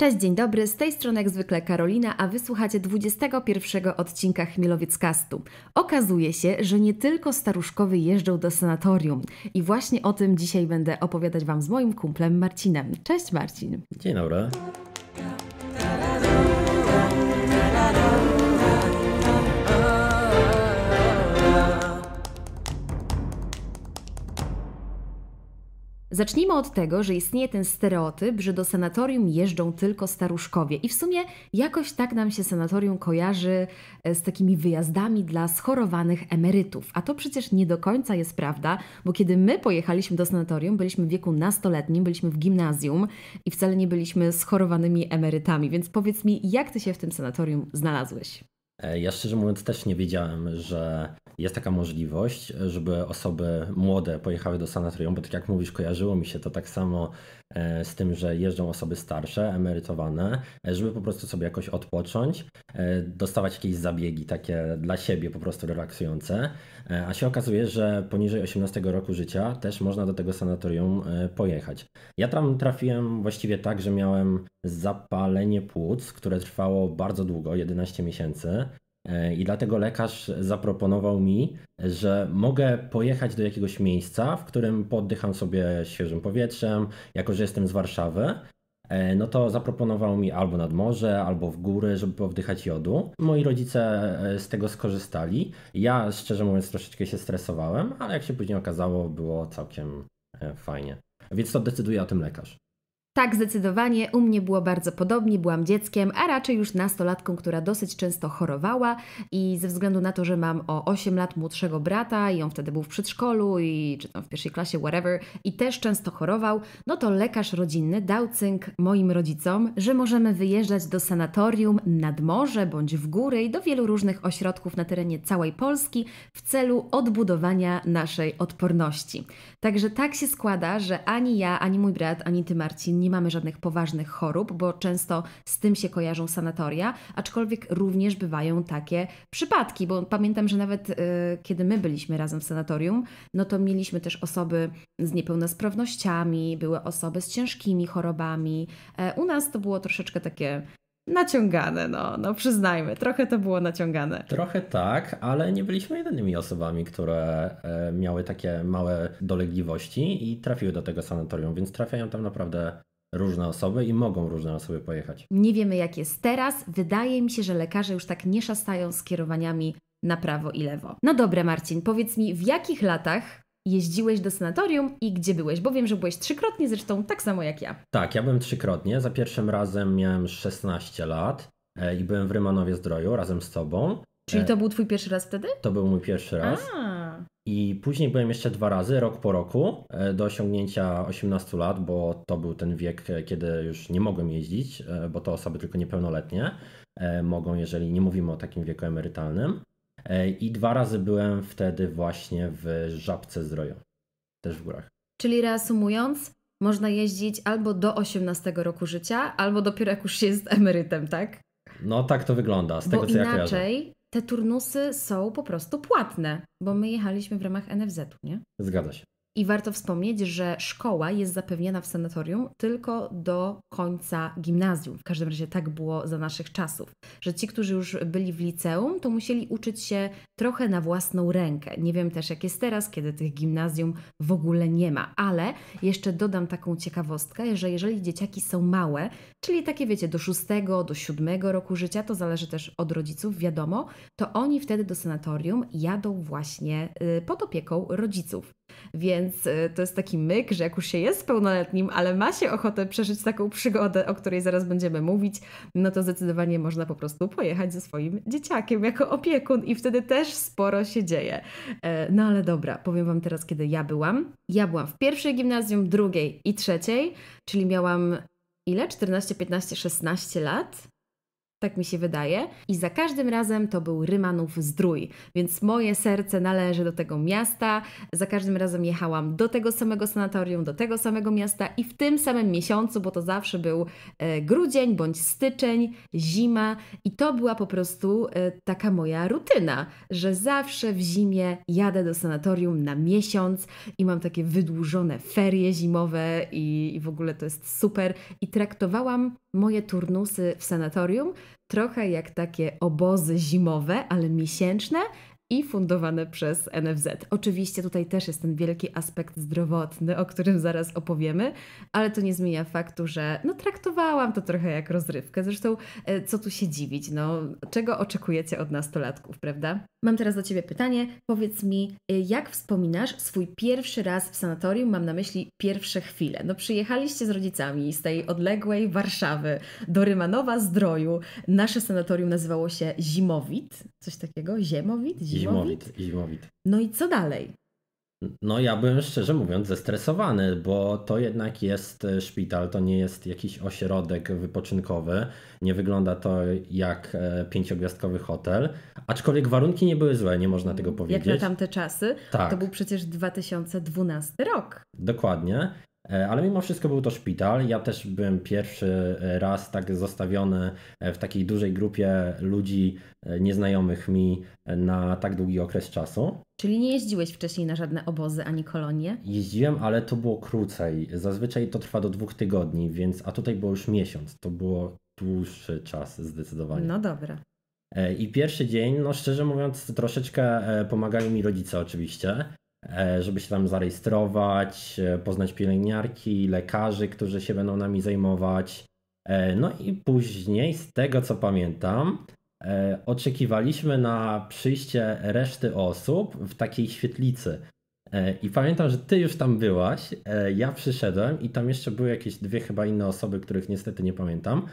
Cześć, dzień dobry, z tej strony jak zwykle Karolina, a wysłuchacie 21 odcinka Chmielowickastu. Okazuje się, że nie tylko staruszkowie jeżdżą do sanatorium i właśnie o tym dzisiaj będę opowiadać Wam z moim kumplem Marcinem. Cześć Marcin. Dzień dobry. Zacznijmy od tego, że istnieje ten stereotyp, że do sanatorium jeżdżą tylko staruszkowie. I w sumie jakoś tak nam się sanatorium kojarzy e, z takimi wyjazdami dla schorowanych emerytów. A to przecież nie do końca jest prawda, bo kiedy my pojechaliśmy do sanatorium, byliśmy w wieku nastoletnim, byliśmy w gimnazjum i wcale nie byliśmy schorowanymi emerytami. Więc powiedz mi, jak ty się w tym sanatorium znalazłeś? E, ja szczerze mówiąc też nie wiedziałem, że jest taka możliwość, żeby osoby młode pojechały do sanatorium, bo tak jak mówisz, kojarzyło mi się to tak samo E, z tym, że jeżdżą osoby starsze, emerytowane, e, żeby po prostu sobie jakoś odpocząć, e, dostawać jakieś zabiegi takie dla siebie po prostu relaksujące, a się okazuje, że poniżej 18 roku życia też można do tego sanatorium pojechać. Ja tam trafiłem właściwie tak, że miałem zapalenie płuc, które trwało bardzo długo, 11 miesięcy. E, I dlatego lekarz zaproponował mi, że mogę pojechać do jakiegoś miejsca, w którym poddycham sobie świeżym powietrzem, jako że jestem z Warszawy. E, no to zaproponował mi albo nad morze, albo w góry, żeby powdychać jodu. Moi rodzice e, z tego skorzystali. Ja szczerze mówiąc troszeczkę się stresowałem, ale jak się później okazało, było całkiem fajnie. Więc to decyduje o tym lekarz. Tak, zdecydowanie. U mnie było bardzo podobnie. Byłam dzieckiem, a raczej już nastolatką, która dosyć często chorowała i ze względu na to, że mam o 8 lat młodszego brata i on wtedy był w przedszkolu i czy tam w pierwszej klasie, whatever, i też często chorował, no to lekarz rodzinny dał cynk moim rodzicom, że możemy wyjeżdżać do sanatorium nad morze bądź w góry i do wielu różnych ośrodków na terenie całej Polski w celu odbudowania naszej odporności. Także tak się składa, że ani ja, ani mój brat, ani ty Marcin nie nie mamy żadnych poważnych chorób, bo często z tym się kojarzą sanatoria, aczkolwiek również bywają takie przypadki, bo pamiętam, że nawet y, kiedy my byliśmy razem w sanatorium, no to mieliśmy też osoby z niepełnosprawnościami, były osoby z ciężkimi chorobami. E, u nas to było troszeczkę takie naciągane, no, no przyznajmy, trochę to było naciągane. Trochę tak, ale nie byliśmy jedynymi osobami, które e, miały takie małe dolegliwości i trafiły do tego sanatorium, więc trafiają tam naprawdę różne osoby i mogą różne osoby pojechać. Nie wiemy, jak jest teraz. Wydaje mi się, że lekarze już tak nie szastają z kierowaniami na prawo i lewo. No dobre, Marcin, powiedz mi, w jakich latach jeździłeś do sanatorium i gdzie byłeś? Bo wiem, że byłeś trzykrotnie, zresztą tak samo jak ja. Tak, ja byłem trzykrotnie. Za pierwszym razem miałem 16 lat e, i byłem w Rymanowie Zdroju razem z tobą. Czyli e. to był twój pierwszy raz wtedy? To był mój pierwszy raz. A. I później byłem jeszcze dwa razy, rok po roku, e, do osiągnięcia 18 lat, bo to był ten wiek, e, kiedy już nie mogłem jeździć, bo to osoby tylko niepełnoletnie mogą, jeżeli nie mówimy o takim wieku emerytalnym. I dwa razy byłem wtedy właśnie w Żabce Zdroju, też w górach. Czyli reasumując, można jeździć albo do 18 roku życia, albo dopiero jak już się jest emerytem, tak? No tak to wygląda, z tego bo co inaczej, ja kojarzę te turnusy są po prostu płatne, bo my jechaliśmy w ramach NFZ-u, nie? Zgadza się. I warto wspomnieć, że szkoła jest zapewniana w sanatorium tylko do końca gimnazjum. W każdym razie tak było za naszych czasów, że ci, którzy już byli w liceum, to musieli uczyć się trochę na własną rękę. Nie wiem też, jak jest teraz, kiedy tych gimnazjum w ogóle nie ma, ale jeszcze dodam taką ciekawostkę, że jeżeli dzieciaki są małe, czyli takie wiecie, do szóstego, do siódmego roku życia, to zależy też od rodziców, wiadomo, to oni wtedy do sanatorium jadą właśnie y, pod opieką rodziców. Więc e, to jest taki myk, że jak już się jest pełnoletnim, ale ma się ochotę przeżyć taką przygodę, o której zaraz będziemy mówić, no to zdecydowanie można po prostu pojechać ze swoim dzieciakiem jako opiekun i wtedy też sporo się dzieje. E, no ale dobra, powiem Wam teraz, kiedy ja byłam. Ja byłam w pierwszej gimnazjum, drugiej i trzeciej, czyli miałam ile? 14, 15, 16 lat. Tak mi się wydaje. I za każdym razem to był Rymanów Zdrój, więc moje serce należy do tego miasta. Za każdym razem jechałam do tego samego sanatorium, do tego samego miasta i w tym samym miesiącu, bo to zawsze był e, grudzień bądź styczeń, zima i to była po prostu e, taka moja rutyna, że zawsze w zimie jadę do sanatorium na miesiąc i mam takie wydłużone ferie zimowe i, i w ogóle to jest super. I traktowałam moje turnusy w sanatorium trochę jak takie obozy zimowe, ale miesięczne – i fundowane przez NFZ. Oczywiście tutaj też jest ten wielki aspekt zdrowotny, o którym zaraz opowiemy, ale to nie zmienia faktu, że no traktowałam to trochę jak rozrywkę. Zresztą e, co tu się dziwić, no czego oczekujecie od nastolatków, prawda? Mam teraz do Ciebie pytanie. Powiedz mi, e, jak wspominasz swój pierwszy raz w sanatorium? Mam na myśli pierwsze chwile. No przyjechaliście z rodzicami z tej odległej Warszawy do Rymanowa Zdroju. Nasze sanatorium nazywało się Zimowit. Coś takiego? Ziemowit? Zimowit? Iżmowit, No i co dalej? No ja bym szczerze mówiąc zestresowany, bo to jednak jest e, szpital, to nie jest jakiś ośrodek wypoczynkowy, nie wygląda to jak e, pięciogwiazdkowy hotel, aczkolwiek warunki nie były złe, nie można tego powiedzieć. Jak na tamte czasy, tak. to był przecież 2012 rok. Dokładnie E, ale mimo wszystko był to szpital. Ja też byłem pierwszy e, raz tak zostawiony e, w takiej dużej grupie ludzi nieznajomych mi na tak długi okres czasu. Czyli nie jeździłeś wcześniej na żadne obozy ani kolonie? Jeździłem, ale to było krócej. Zazwyczaj to trwa do dwóch tygodni, więc a tutaj było już miesiąc. To było dłuższy czas zdecydowanie. No dobra. I pierwszy dzień, no szczerze mówiąc, troszeczkę pomagali mi rodzice oczywiście, E, żeby się tam zarejestrować, e, poznać pielęgniarki, lekarzy, którzy się będą nami zajmować. E, no i później, z tego co pamiętam, oczekiwaliśmy na przyjście reszty osób w takiej świetlicy. I pamiętam, że ty już tam byłaś, ja przyszedłem i tam jeszcze były jakieś dwie chyba inne osoby, których niestety nie pamiętam,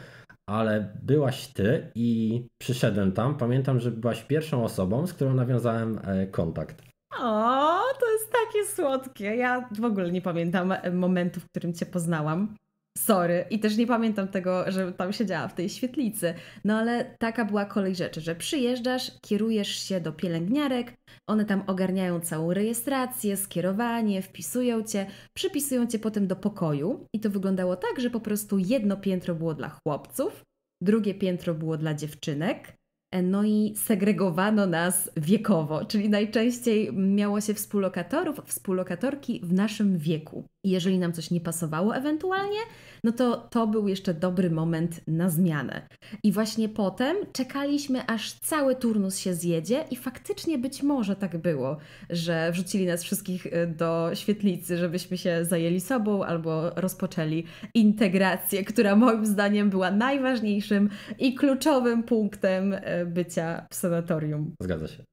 ale byłaś ty i przyszedłem tam. Pamiętam, że byłaś pierwszą osobą, z którą nawiązałem kontakt. O, to jest takie słodkie. Ja w ogóle nie pamiętam momentu, w którym cię poznałam. Sorry. I też nie pamiętam tego, że tam siedziała w tej świetlicy. No ale taka była kolej rzeczy, że przyjeżdżasz, kierujesz się do pielęgniarek, one tam ogarniają całą rejestrację, skierowanie, wpisują cię, przypisują cię potem do pokoju. I to wyglądało tak, że po prostu jedno piętro było dla chłopców, drugie piętro było dla dziewczynek, E, no i segregowano nas wiekowo, czyli najczęściej miało się współlokatorów, współlokatorki w naszym wieku. I jeżeli nam coś nie pasowało ewentualnie, no to to był jeszcze dobry moment na zmianę. I właśnie potem czekaliśmy, aż cały turnus się zjedzie i faktycznie być może tak było, że wrzucili nas wszystkich y, do świetlicy, żebyśmy się zajęli sobą albo rozpoczęli integrację, która moim zdaniem była najważniejszym i kluczowym punktem y, bycia w sanatorium. Zgadza się.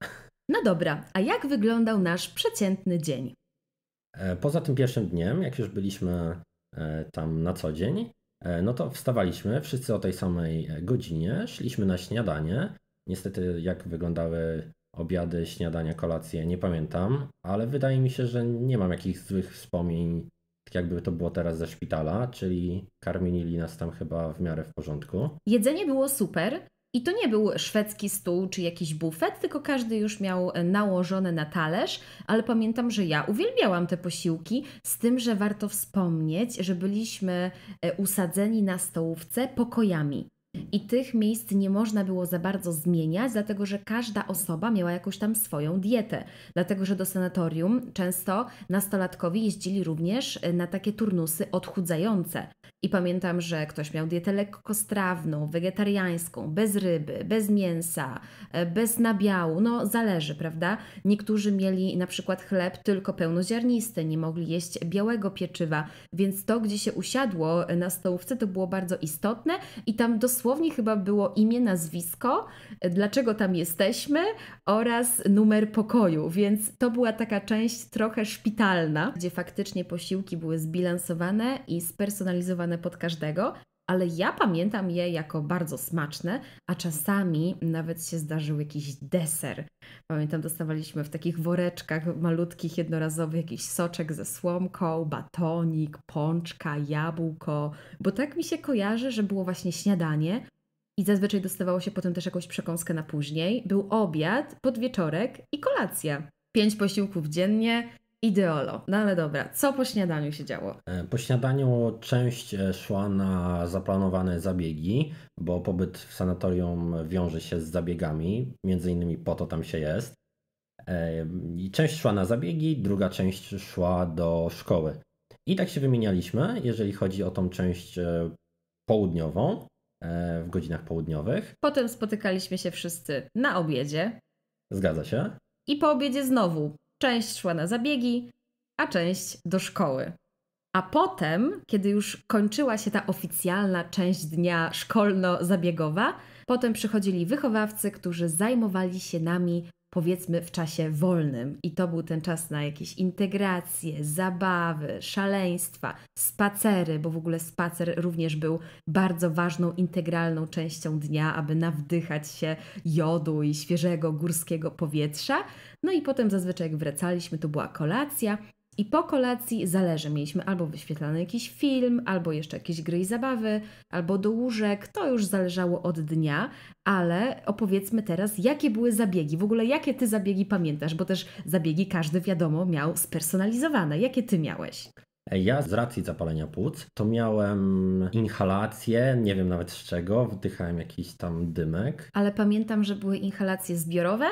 No dobra, a jak wyglądał nasz przeciętny dzień? E, poza tym pierwszym dniem, jak już byliśmy e, tam na co dzień, e, no to wstawaliśmy wszyscy o tej samej godzinie, szliśmy na śniadanie. Niestety, jak wyglądały obiady, śniadania, kolacje, nie pamiętam, ale wydaje mi się, że nie mam jakichś złych wspomnień, tak jakby to było teraz ze szpitala, czyli karmili nas tam chyba w miarę w porządku. Jedzenie było super. I to nie był szwedzki stół czy jakiś bufet, tylko każdy już miał nałożone na talerz, ale pamiętam, że ja uwielbiałam te posiłki, z tym, że warto wspomnieć, że byliśmy e, usadzeni na stołówce pokojami. I tych miejsc nie można było za bardzo zmieniać, dlatego że każda osoba miała jakąś tam swoją dietę. Dlatego, że do sanatorium często nastolatkowie jeździli również y, na takie turnusy odchudzające. I pamiętam, że ktoś miał dietę lekkostrawną, wegetariańską, bez ryby, bez mięsa, e, bez nabiału, no zależy, prawda? Niektórzy mieli na przykład chleb tylko pełnoziarnisty, nie mogli jeść białego pieczywa, więc to, gdzie się usiadło e, na stołówce, to było bardzo istotne i tam dosłownie dosłownie chyba było imię, nazwisko, dlaczego tam jesteśmy oraz numer pokoju, więc to była taka część trochę szpitalna, gdzie faktycznie posiłki były zbilansowane i spersonalizowane pod każdego ale ja pamiętam je jako bardzo smaczne, a czasami nawet się zdarzył jakiś deser. Pamiętam, dostawaliśmy w takich woreczkach malutkich, jednorazowych jakiś soczek ze słomką, batonik, pączka, jabłko, bo tak mi się kojarzy, że było właśnie śniadanie, i zazwyczaj dostawało się potem też jakąś przekąskę na później. Był obiad, podwieczorek i kolacja. Pięć posiłków dziennie, ideolo. No ale dobra, co po śniadaniu się działo? E, po śniadaniu część e, szła na zaplanowane zabiegi, bo pobyt w sanatorium wiąże się z zabiegami, między innymi po to tam się jest. E, I część szła na zabiegi, druga część szła do szkoły. I tak się wymienialiśmy, jeżeli chodzi o tą część południową, w godzinach południowych. Potem spotykaliśmy się wszyscy na obiedzie. Zgadza się. I po obiedzie znowu część szła na zabiegi, a część do szkoły. A potem, kiedy już kończyła się ta oficjalna część dnia szkolno-zabiegowa, potem przychodzili wychowawcy, którzy zajmowali się nami powiedzmy w czasie wolnym. I to był ten czas na jakieś integracje, zabawy, szaleństwa, spacery, bo w ogóle spacer również był bardzo ważną, integralną częścią dnia, aby nawdychać się jodu i świeżego górskiego powietrza. No i potem zazwyczaj jak wracaliśmy, to była kolacja, i po kolacji zależy, mieliśmy albo wyświetlany jakiś film, albo jeszcze jakieś gry i zabawy, albo do łóżek, to już zależało od dnia, ale opowiedzmy teraz, jakie były zabiegi, w ogóle jakie ty zabiegi pamiętasz, bo też zabiegi każdy wiadomo miał spersonalizowane. Jakie ty miałeś? Ja z racji zapalenia płuc to miałem inhalację, nie wiem nawet z czego, wdychałem jakiś tam dymek. Ale pamiętam, że były inhalacje zbiorowe,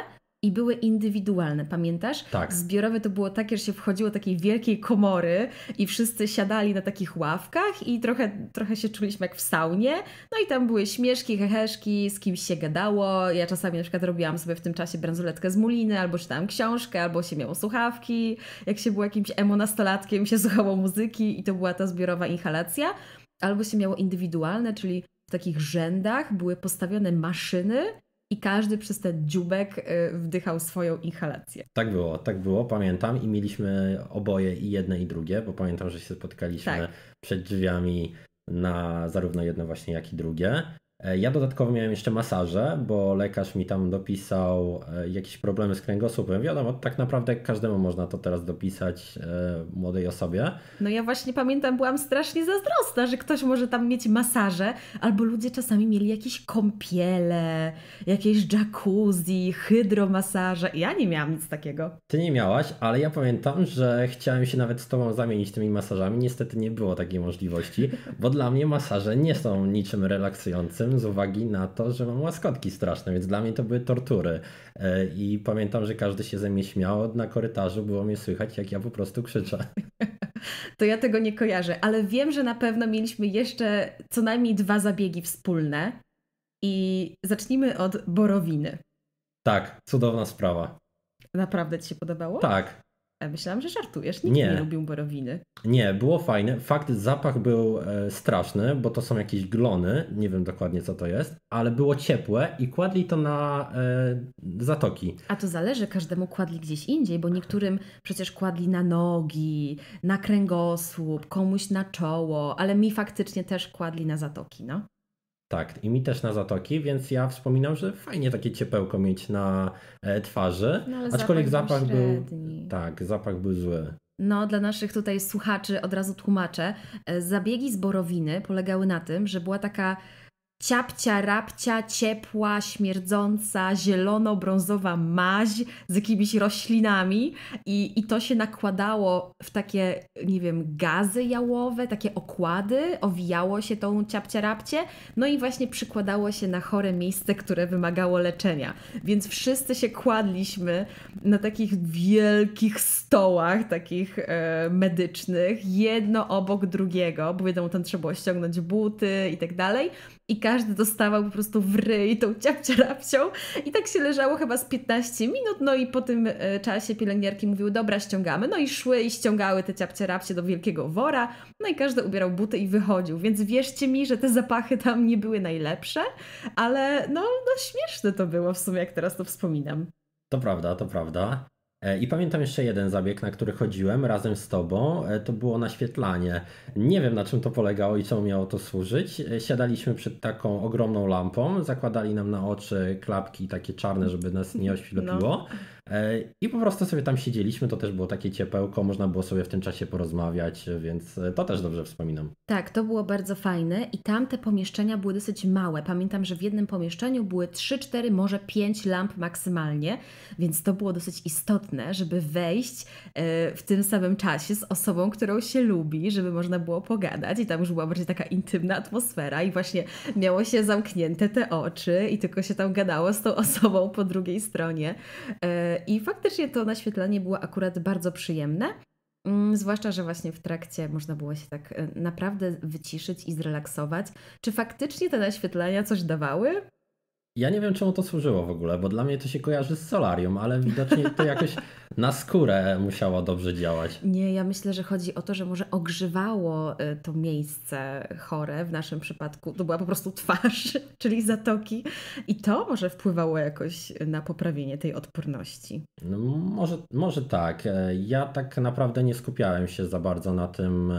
i były indywidualne, pamiętasz? Tak. Zbiorowe to było takie, że się wchodziło takiej wielkiej komory i wszyscy siadali na takich ławkach i trochę, trochę się czuliśmy jak w saunie. No i tam były śmieszki, heheszki, z kimś się gadało. Ja czasami na przykład robiłam sobie w tym czasie bransoletkę z muliny, albo czytałam książkę, albo się miało słuchawki. Jak się było jakimś emo nastolatkiem, się słuchało muzyki i to była ta zbiorowa inhalacja. Albo się miało indywidualne, czyli w takich rzędach były postawione maszyny i każdy przez ten dziubek y, wdychał swoją inhalację. Tak było, tak było, pamiętam i mieliśmy oboje i jedne i drugie, bo pamiętam, że się spotkaliśmy tak. przed drzwiami na zarówno jedno właśnie, jak i drugie. E, ja dodatkowo miałem jeszcze masaże, bo lekarz mi tam dopisał e, jakieś problemy z kręgosłupem. Wiadomo, tak naprawdę każdemu można to teraz dopisać e, młodej osobie. No ja właśnie pamiętam, byłam strasznie zazdrosna, że ktoś może tam mieć masaże, albo ludzie czasami mieli jakieś kąpiele, jakieś jacuzzi, hydromasaże. Ja nie miałam nic takiego. Ty nie miałaś, ale ja pamiętam, że chciałem się nawet z tobą zamienić tymi masażami. Niestety nie było takiej możliwości, bo dla mnie masaże nie są niczym relaksującym tym z uwagi na to, że mam łaskotki straszne, więc dla mnie to były tortury. E, I pamiętam, że każdy się ze mnie śmiał, na korytarzu było mnie słychać, jak ja po prostu krzyczę. To ja tego nie kojarzę, ale wiem, że na pewno mieliśmy jeszcze co najmniej dwa zabiegi wspólne. I zacznijmy od borowiny. Tak, cudowna sprawa. Naprawdę ci się podobało? Tak, E, myślałam, że żartujesz. Nikt nie, nie lubił borowiny. Nie, było fajne. Fakt, zapach był e, straszny, bo to są jakieś glony. Nie wiem dokładnie, co to jest, ale było ciepłe i kładli to na e, zatoki. A to zależy, każdemu kładli gdzieś indziej, bo niektórym przecież kładli na nogi, na kręgosłup, komuś na czoło, ale mi faktycznie też kładli na zatoki, no. Tak, i mi też na zatoki, więc ja wspominam, że fajnie takie ciepełko mieć na e, twarzy. No, ale aczkolwiek zapach, zapach był. Tak, zapach był zły. No, dla naszych tutaj słuchaczy od razu tłumaczę. E, zabiegi z borowiny polegały na tym, że była taka ciapcia, rapcia, ciepła, śmierdząca, zielono-brązowa maź z jakimiś roślinami i, i to się nakładało w takie, nie wiem, gazy jałowe, takie okłady, owijało się tą ciapcia, rapcie, no i właśnie przykładało się na chore miejsce, które wymagało leczenia. Więc wszyscy się kładliśmy na takich wielkich stołach, takich e, medycznych, jedno obok drugiego, bo wiadomo, tam trzeba było ściągnąć buty i tak dalej, i każdy dostawał po prostu w ryj tą ciapciarapcią i tak się leżało chyba z 15 minut, no i po tym e, czasie pielęgniarki mówiły, dobra, ściągamy, no i szły i ściągały te ciapciarapcie do wielkiego wora, no i każdy ubierał buty i wychodził, więc wierzcie mi, że te zapachy tam nie były najlepsze, ale no, no śmieszne to było w sumie, jak teraz to wspominam. To prawda, to prawda. E, I pamiętam jeszcze jeden zabieg, na który chodziłem razem z tobą. E, to było naświetlanie. Nie wiem na czym to polegało i czemu miało to służyć. E, siadaliśmy przed taką ogromną lampą, zakładali nam na oczy klapki takie czarne, żeby nas nie oświetliło. No. I po prostu sobie tam siedzieliśmy. To też było takie ciepełko, można było sobie w tym czasie porozmawiać, więc to też dobrze wspominam. Tak, to było bardzo fajne i tam te pomieszczenia były dosyć małe. Pamiętam, że w jednym pomieszczeniu były 3, 4, może 5 lamp maksymalnie, więc to było dosyć istotne istotne, żeby wejść e, w tym samym czasie z osobą, którą się lubi, żeby można było pogadać i tam już była bardziej taka intymna atmosfera i właśnie miało się zamknięte te oczy i tylko się tam gadało z tą osobą po drugiej stronie. E, I faktycznie to naświetlanie było akurat bardzo przyjemne. Mm, zwłaszcza, że właśnie w trakcie można było się tak e, naprawdę wyciszyć i zrelaksować. Czy faktycznie te naświetlania coś dawały? Ja nie wiem, czemu to służyło w ogóle, bo dla mnie to się kojarzy z solarium, ale widocznie to jakoś na skórę musiało dobrze działać. Nie, ja myślę, że chodzi o to, że może ogrzewało y, to miejsce chore, w naszym przypadku to była po prostu twarz, czyli zatoki, i to może wpływało jakoś na poprawienie tej odporności. No, może, może tak. Ja tak naprawdę nie skupiałem się za bardzo na tym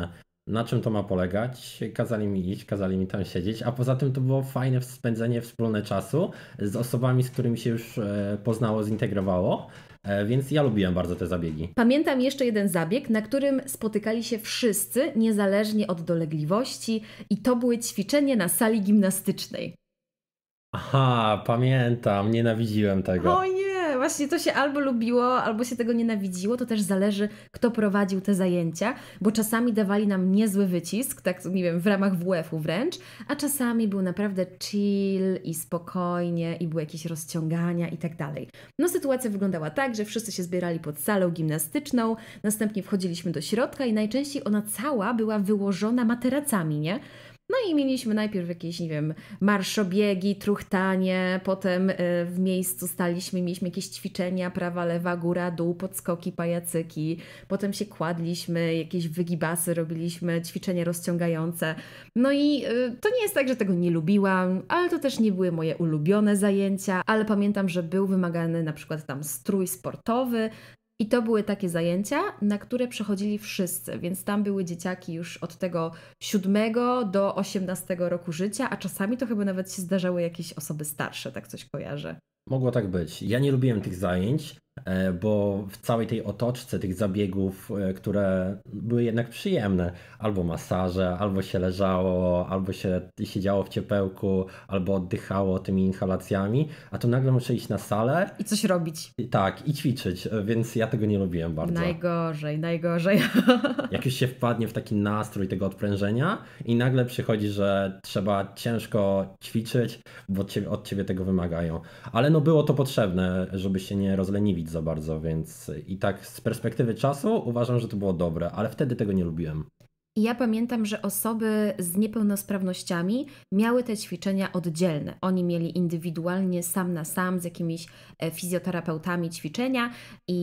na czym to ma polegać. Kazali mi iść, kazali mi tam siedzieć, a poza tym to było fajne spędzenie wspólne czasu z osobami, z którymi się już e, poznało, zintegrowało. E, więc ja lubiłem bardzo te zabiegi. Pamiętam jeszcze jeden zabieg, na którym spotykali się wszyscy, niezależnie od dolegliwości, i to były ćwiczenie na sali gimnastycznej. Aha, pamiętam, nienawidziłem tego. O nie! właśnie to się albo lubiło, albo się tego nienawidziło. To też zależy, kto prowadził te zajęcia, bo czasami dawali nam niezły wycisk, tak nie wiem, w ramach WF-u wręcz, a czasami był naprawdę chill i spokojnie i były jakieś rozciągania i tak dalej. No sytuacja wyglądała tak, że wszyscy się zbierali pod salą gimnastyczną, następnie wchodziliśmy do środka i najczęściej ona cała była wyłożona materacami, nie? No i mieliśmy najpierw jakieś, nie wiem, marszobiegi, truchtanie, potem y, w miejscu staliśmy, mieliśmy jakieś ćwiczenia, prawa, lewa, góra, dół, podskoki, pajacyki, potem się kładliśmy, jakieś wygibasy robiliśmy, ćwiczenia rozciągające. No i y, to nie jest tak, że tego nie lubiłam, ale to też nie były moje ulubione zajęcia, ale pamiętam, że był wymagany na przykład tam strój sportowy, i to były takie zajęcia, na które przechodzili wszyscy, więc tam były dzieciaki już od tego 7 do 18 roku życia, a czasami to chyba nawet się zdarzały jakieś osoby starsze, tak coś kojarzę. Mogło tak być. Ja nie lubiłem tych zajęć, E, bo w całej tej otoczce tych zabiegów, e, które były jednak przyjemne, albo masaże, albo się leżało, albo się siedziało w ciepełku, albo oddychało tymi inhalacjami, a tu nagle muszę iść na salę. I coś robić. Tak, i ćwiczyć, e, więc ja tego nie lubiłem bardzo. Najgorzej, najgorzej. Jak już się wpadnie w taki nastrój tego odprężenia i nagle przychodzi, że trzeba ciężko ćwiczyć, bo od ciebie, od ciebie tego wymagają. Ale no było to potrzebne, żeby się nie rozleniwić za bardzo, więc i tak z perspektywy czasu uważam, że to było dobre, ale wtedy tego nie lubiłem. Ja pamiętam, że osoby z niepełnosprawnościami miały te ćwiczenia oddzielne. Oni mieli indywidualnie, sam na sam, z jakimiś e, fizjoterapeutami ćwiczenia i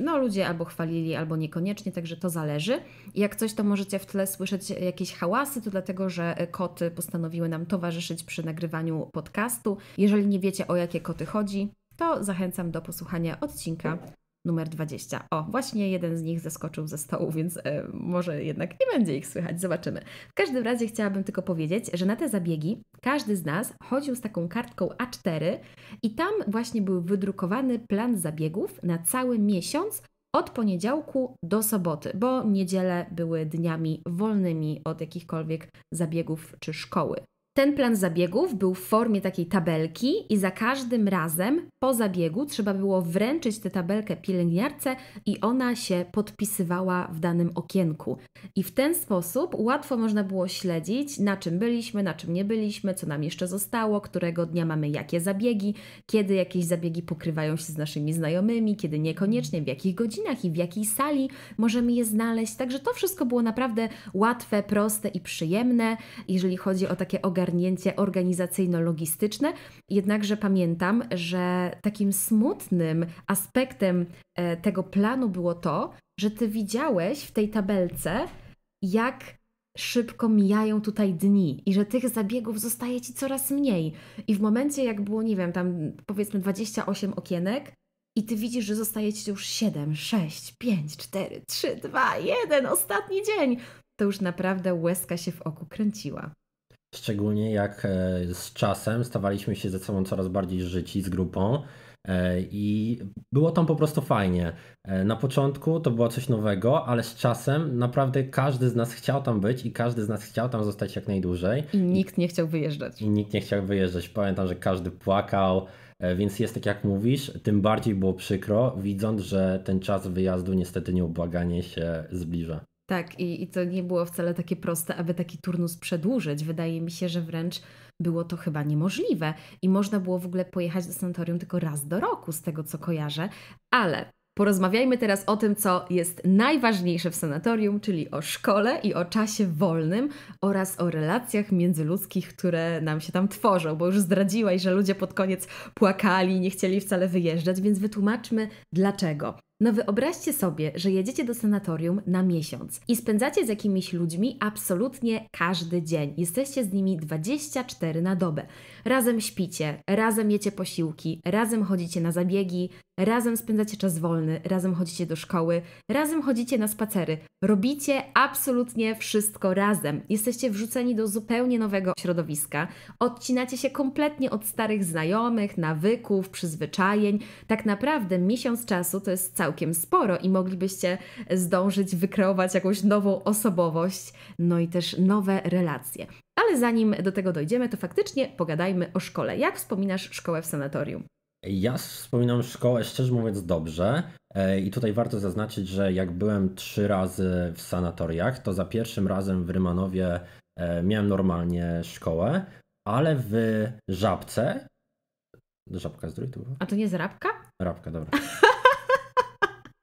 no, ludzie albo chwalili, albo niekoniecznie, także to zależy. Jak coś, to możecie w tle słyszeć jakieś hałasy, to dlatego, że e, koty postanowiły nam towarzyszyć przy nagrywaniu podcastu. Jeżeli nie wiecie, o jakie koty chodzi, to zachęcam do posłuchania odcinka numer 20. O, właśnie jeden z nich zeskoczył ze stołu, więc e, może jednak nie będzie ich słychać, zobaczymy. W każdym razie chciałabym tylko powiedzieć, że na te zabiegi każdy z nas chodził z taką kartką A4 i tam właśnie był wydrukowany plan zabiegów na cały miesiąc od poniedziałku do soboty, bo niedziele były dniami wolnymi od jakichkolwiek zabiegów czy szkoły. Ten plan zabiegów był w formie takiej tabelki i za każdym razem po zabiegu trzeba było wręczyć tę tabelkę pielęgniarce i ona się podpisywała w danym okienku. I w ten sposób łatwo można było śledzić, na czym byliśmy, na czym nie byliśmy, co nam jeszcze zostało, którego dnia mamy jakie zabiegi, kiedy jakieś zabiegi pokrywają się z naszymi znajomymi, kiedy niekoniecznie, w jakich godzinach i w jakiej sali możemy je znaleźć. Także to wszystko było naprawdę łatwe, proste i przyjemne, jeżeli chodzi o takie ogarnięcie ogarnięcie organizacyjno-logistyczne. Jednakże pamiętam, że takim smutnym aspektem e, tego planu było to, że ty widziałeś w tej tabelce, jak szybko mijają tutaj dni i że tych zabiegów zostaje ci coraz mniej. I w momencie, jak było, nie wiem, tam powiedzmy 28 okienek, i ty widzisz, że zostaje ci już 7, 6, 5, 4, 3, 2, 1, ostatni dzień. To już naprawdę łezka się w oku kręciła. Szczególnie jak e, z czasem stawaliśmy się ze sobą coraz bardziej życi z grupą. E, I było tam po prostu fajnie. E, na początku to było coś nowego, ale z czasem naprawdę każdy z nas chciał tam być i każdy z nas chciał tam zostać jak najdłużej. I nikt nie chciał wyjeżdżać. I nikt nie chciał wyjeżdżać. Pamiętam, że każdy płakał, więc jest tak jak mówisz, tym bardziej było przykro, widząc, że ten czas wyjazdu niestety nieubłaganie się zbliża. Tak, i, i to nie było wcale takie proste, aby taki turnus przedłużyć. Wydaje mi się, że wręcz było to chyba niemożliwe i można było w ogóle pojechać do sanatorium tylko raz do roku, z tego co kojarzę, ale Porozmawiajmy teraz o tym, co jest najważniejsze w sanatorium, czyli o szkole i o czasie wolnym oraz o relacjach międzyludzkich, które nam się tam tworzą, bo już zdradziłaś, że ludzie pod koniec płakali, nie chcieli wcale wyjeżdżać, więc wytłumaczmy dlaczego. No wyobraźcie sobie, że jedziecie do sanatorium na miesiąc i spędzacie z jakimiś ludźmi absolutnie każdy dzień. Jesteście z nimi 24 na dobę. Razem śpicie, razem jecie posiłki, razem chodzicie na zabiegi, razem spędzacie czas wolny, razem chodzicie do szkoły, razem chodzicie na spacery. Robicie absolutnie wszystko razem. Jesteście wrzuceni do zupełnie nowego środowiska. Odcinacie się kompletnie od starych znajomych, nawyków, przyzwyczajeń. Tak naprawdę miesiąc czasu to jest cały całkiem sporo i moglibyście zdążyć wykreować jakąś nową osobowość, no i też nowe relacje. Ale zanim do tego dojdziemy, to faktycznie pogadajmy o szkole. Jak wspominasz szkołę w sanatorium? Ja wspominam szkołę szczerze mówiąc dobrze. E, I tutaj warto zaznaczyć, że jak byłem trzy razy w sanatoriach, to za pierwszym razem w Rymanowie e, miałem normalnie szkołę, ale w Żabce. Żabka z drugiej A to nie z Rabka? Rabka, dobra.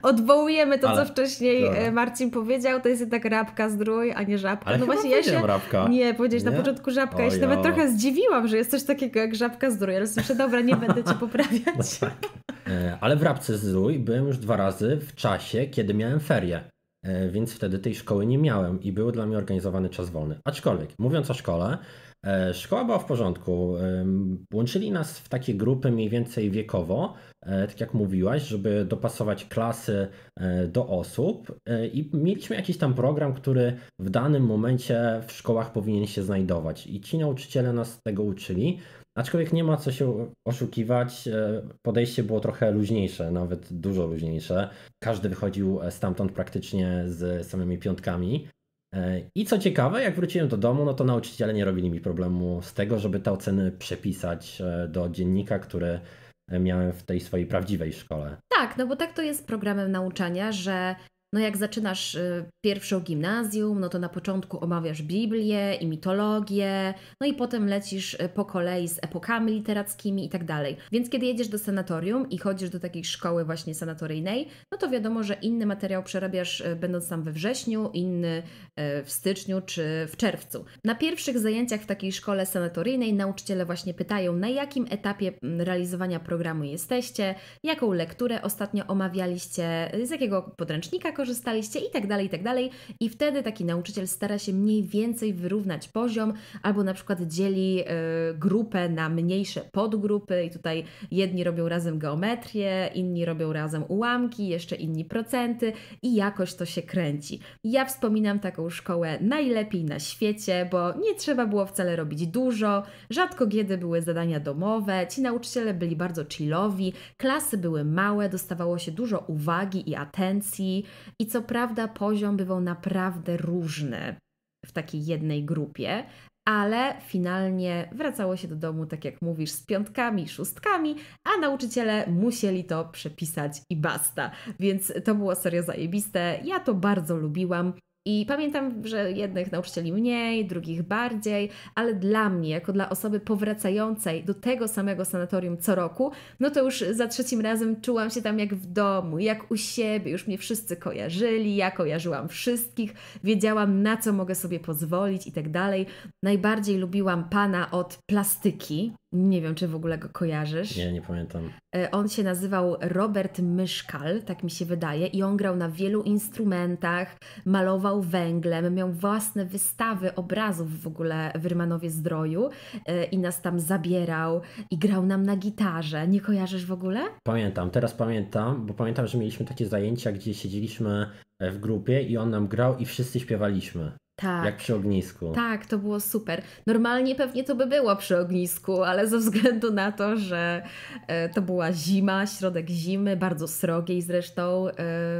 odwołujemy to, Ale, co wcześniej dobra. E, Marcin powiedział, to jest jednak rabka zdrój, a nie żabka. Ale no właśnie ja się. Rabka. Nie, powiedziałeś na początku żabka. O, ja się nawet trochę zdziwiłam, że jest coś takiego jak żabka zdrój, ale słyszę, dobra, nie będę cię poprawiać. No tak. E, ale w rabce zdrój byłem już dwa razy w czasie, kiedy miałem ferie. E, więc wtedy tej szkoły nie miałem i był dla mnie organizowany czas wolny. Aczkolwiek, mówiąc o szkole, e, szkoła była w porządku. Łączyli nas w takie grupy mniej więcej wiekowo, e, tak jak mówiłaś, żeby dopasować klasy do osób i mieliśmy jakiś tam program, który w danym momencie w szkołach powinien się znajdować i ci nauczyciele nas tego uczyli. Aczkolwiek nie ma co się oszukiwać, e, podejście było trochę luźniejsze, nawet dużo luźniejsze. Każdy wychodził e, stamtąd praktycznie z samymi piątkami. E, I co ciekawe, jak wróciłem do domu, no to nauczyciele nie robili mi problemu z tego, żeby te oceny przepisać do dziennika, który miałem w tej swojej prawdziwej szkole. Tak, no bo tak to jest z programem nauczania, że no jak zaczynasz y, pierwszą gimnazjum, no to na początku omawiasz Biblię i mitologię, no i potem lecisz y, po kolei z epokami literackimi i tak dalej. Więc kiedy jedziesz do sanatorium i chodzisz do takiej szkoły właśnie sanatoryjnej, no to wiadomo, że inny materiał przerabiasz y, będąc tam we wrześniu, inny w styczniu czy w czerwcu. Na pierwszych zajęciach w takiej szkole sanatoryjnej nauczyciele właśnie pytają, na jakim etapie mm, realizowania programu jesteście, jaką lekturę ostatnio omawialiście, z jakiego podręcznika korzystacie, korzystaliście i tak dalej, i tak dalej. I wtedy taki nauczyciel stara się mniej więcej wyrównać poziom, albo na przykład dzieli e, grupę na mniejsze podgrupy i tutaj jedni robią razem geometrię, inni robią razem ułamki, jeszcze inni procenty i jakoś to się kręci. Ja wspominam taką szkołę najlepiej na świecie, bo nie trzeba było wcale robić dużo, rzadko kiedy były zadania domowe, ci nauczyciele byli bardzo chillowi, klasy były małe, dostawało się dużo uwagi i atencji, i co prawda poziom bywał naprawdę różny w takiej jednej grupie, ale finalnie wracało się do domu, tak jak mówisz, z piątkami, szóstkami, a nauczyciele musieli to przepisać i basta. Więc to było serio zajebiste. Ja to bardzo lubiłam. I pamiętam, że jednych nauczycieli mniej, drugich bardziej, ale dla mnie, jako dla osoby powracającej do tego samego sanatorium co roku, no to już za trzecim razem czułam się tam jak w domu, jak u siebie, już mnie wszyscy kojarzyli, ja kojarzyłam wszystkich, wiedziałam na co mogę sobie pozwolić i tak dalej. Najbardziej lubiłam pana od plastyki, nie wiem, czy w ogóle go kojarzysz. Nie, nie pamiętam. E, on się nazywał Robert Myszkal, tak mi się wydaje, i on grał na wielu instrumentach, malował węglem, miał własne wystawy obrazów w ogóle w Rymanowie Zdroju e, i nas tam zabierał i grał nam na gitarze. Nie kojarzysz w ogóle? Pamiętam, teraz pamiętam, bo pamiętam, że mieliśmy takie zajęcia, gdzie siedzieliśmy e, w grupie i on nam grał i wszyscy śpiewaliśmy. Tak. Jak przy ognisku. Tak, to było super. Normalnie pewnie to by było przy ognisku, ale ze względu na to, że e, to była zima, środek zimy, bardzo srogiej zresztą e,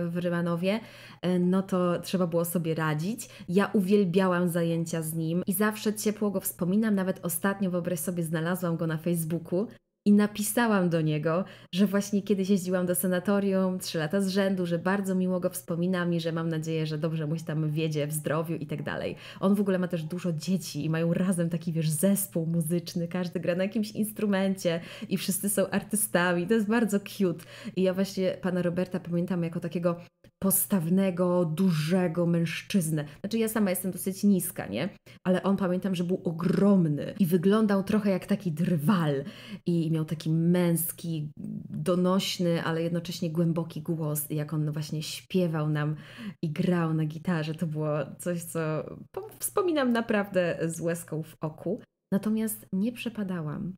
w Rymanowie, e, no to trzeba było sobie radzić. Ja uwielbiałam zajęcia z nim i zawsze ciepło go wspominam. Nawet ostatnio, wyobraź sobie, znalazłam go na Facebooku i napisałam do niego, że właśnie kiedyś jeździłam do sanatorium trzy lata z rzędu, że bardzo miło go wspominam i że mam nadzieję, że dobrze mu się tam wiedzie w zdrowiu i tak dalej. On w ogóle ma też dużo dzieci i mają razem taki, wiesz, zespół muzyczny, każdy gra na jakimś instrumencie i wszyscy są artystami. To jest bardzo cute. I ja właśnie pana Roberta pamiętam jako takiego postawnego, dużego mężczyznę. Znaczy ja sama jestem dosyć niska, nie? Ale on pamiętam, że był ogromny i wyglądał trochę jak taki drwal i miał taki męski, donośny, ale jednocześnie głęboki głos i jak on właśnie śpiewał nam i grał na gitarze, to było coś, co wspominam naprawdę z łezką w oku. Natomiast nie przepadałam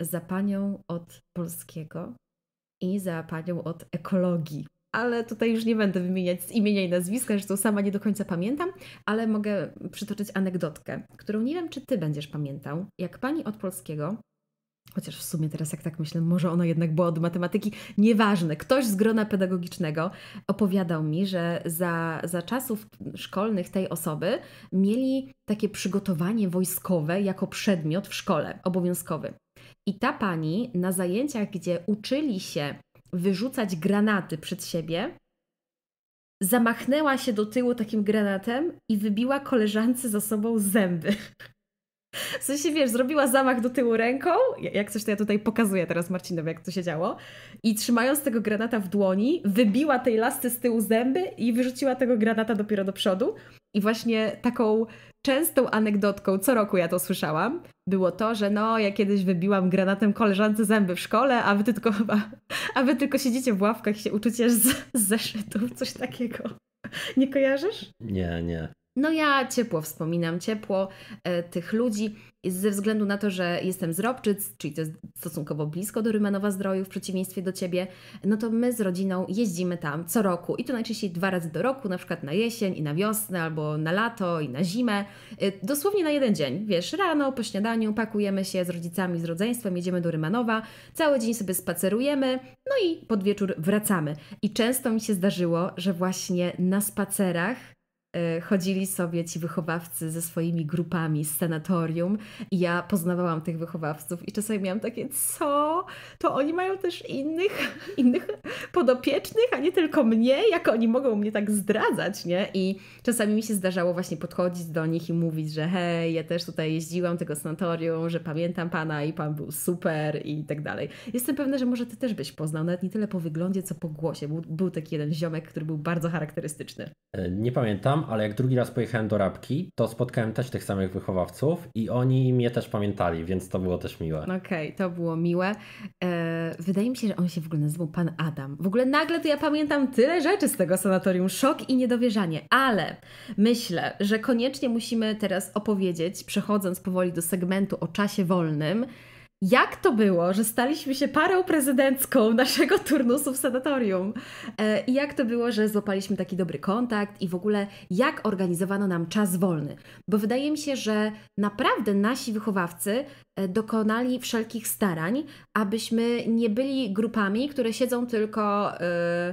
za panią od polskiego i za panią od ekologii ale tutaj już nie będę wymieniać z imienia i nazwiska, zresztą sama nie do końca pamiętam, ale mogę przytoczyć anegdotkę, którą nie wiem, czy ty będziesz pamiętał. Jak pani od polskiego Chociaż w sumie teraz, jak tak myślę, może ona jednak była od matematyki. Nieważne, ktoś z grona pedagogicznego opowiadał mi, że za, za czasów szkolnych tej osoby mieli takie przygotowanie wojskowe jako przedmiot w szkole obowiązkowy. I ta pani na zajęciach, gdzie uczyli się wyrzucać granaty przed siebie, zamachnęła się do tyłu takim granatem i wybiła koleżance za sobą zęby. W sensie, wiesz, zrobiła zamach do tyłu ręką, jak coś to ja tutaj pokazuję teraz Marcinowi, jak to się działo, i trzymając tego granata w dłoni, wybiła tej lasty z tyłu zęby i wyrzuciła tego granata dopiero do przodu. I właśnie taką częstą anegdotką, co roku ja to słyszałam, było to, że no, ja kiedyś wybiłam granatem koleżance zęby w szkole, a wy tylko, a wy tylko siedzicie w ławkach i się uczycie z, z zeszytów, coś takiego. Nie kojarzysz? Nie, nie. No ja ciepło wspominam, ciepło e, tych ludzi, ze względu na to, że jestem z Robczyc, czyli to jest stosunkowo blisko do Rymanowa Zdroju w przeciwieństwie do Ciebie, no to my z rodziną jeździmy tam co roku i to najczęściej dwa razy do roku, na przykład na jesień i na wiosnę, albo na lato i na zimę, e, dosłownie na jeden dzień, wiesz, rano po śniadaniu pakujemy się z rodzicami, z rodzeństwem, jedziemy do Rymanowa, cały dzień sobie spacerujemy, no i pod wieczór wracamy. I często mi się zdarzyło, że właśnie na spacerach E, chodzili sobie ci wychowawcy ze swoimi grupami z sanatorium i ja poznawałam tych wychowawców i czasami miałam takie, co? To oni mają też innych, innych podopiecznych, a nie tylko mnie? Jak oni mogą mnie tak zdradzać, nie? I czasami mi się zdarzało właśnie podchodzić do nich i mówić, że hej, ja też tutaj jeździłam tego sanatorium, że pamiętam pana i pan był super i tak dalej. Jestem pewna, że może ty też byś poznał, nawet nie tyle po wyglądzie, co po głosie. Był, był taki jeden ziomek, który był bardzo charakterystyczny. E, nie pamiętam, ale jak drugi raz pojechałem do Rabki, to spotkałem też tych samych wychowawców i oni mnie też pamiętali, więc to było też miłe. Okej, okay, to było miłe. E, wydaje mi się, że on się w ogóle nazywał Pan Adam. W ogóle nagle to ja pamiętam tyle rzeczy z tego sanatorium. Szok i niedowierzanie. Ale myślę, że koniecznie musimy teraz opowiedzieć, przechodząc powoli do segmentu o czasie wolnym, jak to było, że staliśmy się parą prezydencką naszego turnusu w sanatorium? E, I jak to było, że złapaliśmy taki dobry kontakt i w ogóle jak organizowano nam czas wolny? Bo wydaje mi się, że naprawdę nasi wychowawcy e, dokonali wszelkich starań, abyśmy nie byli grupami, które siedzą tylko.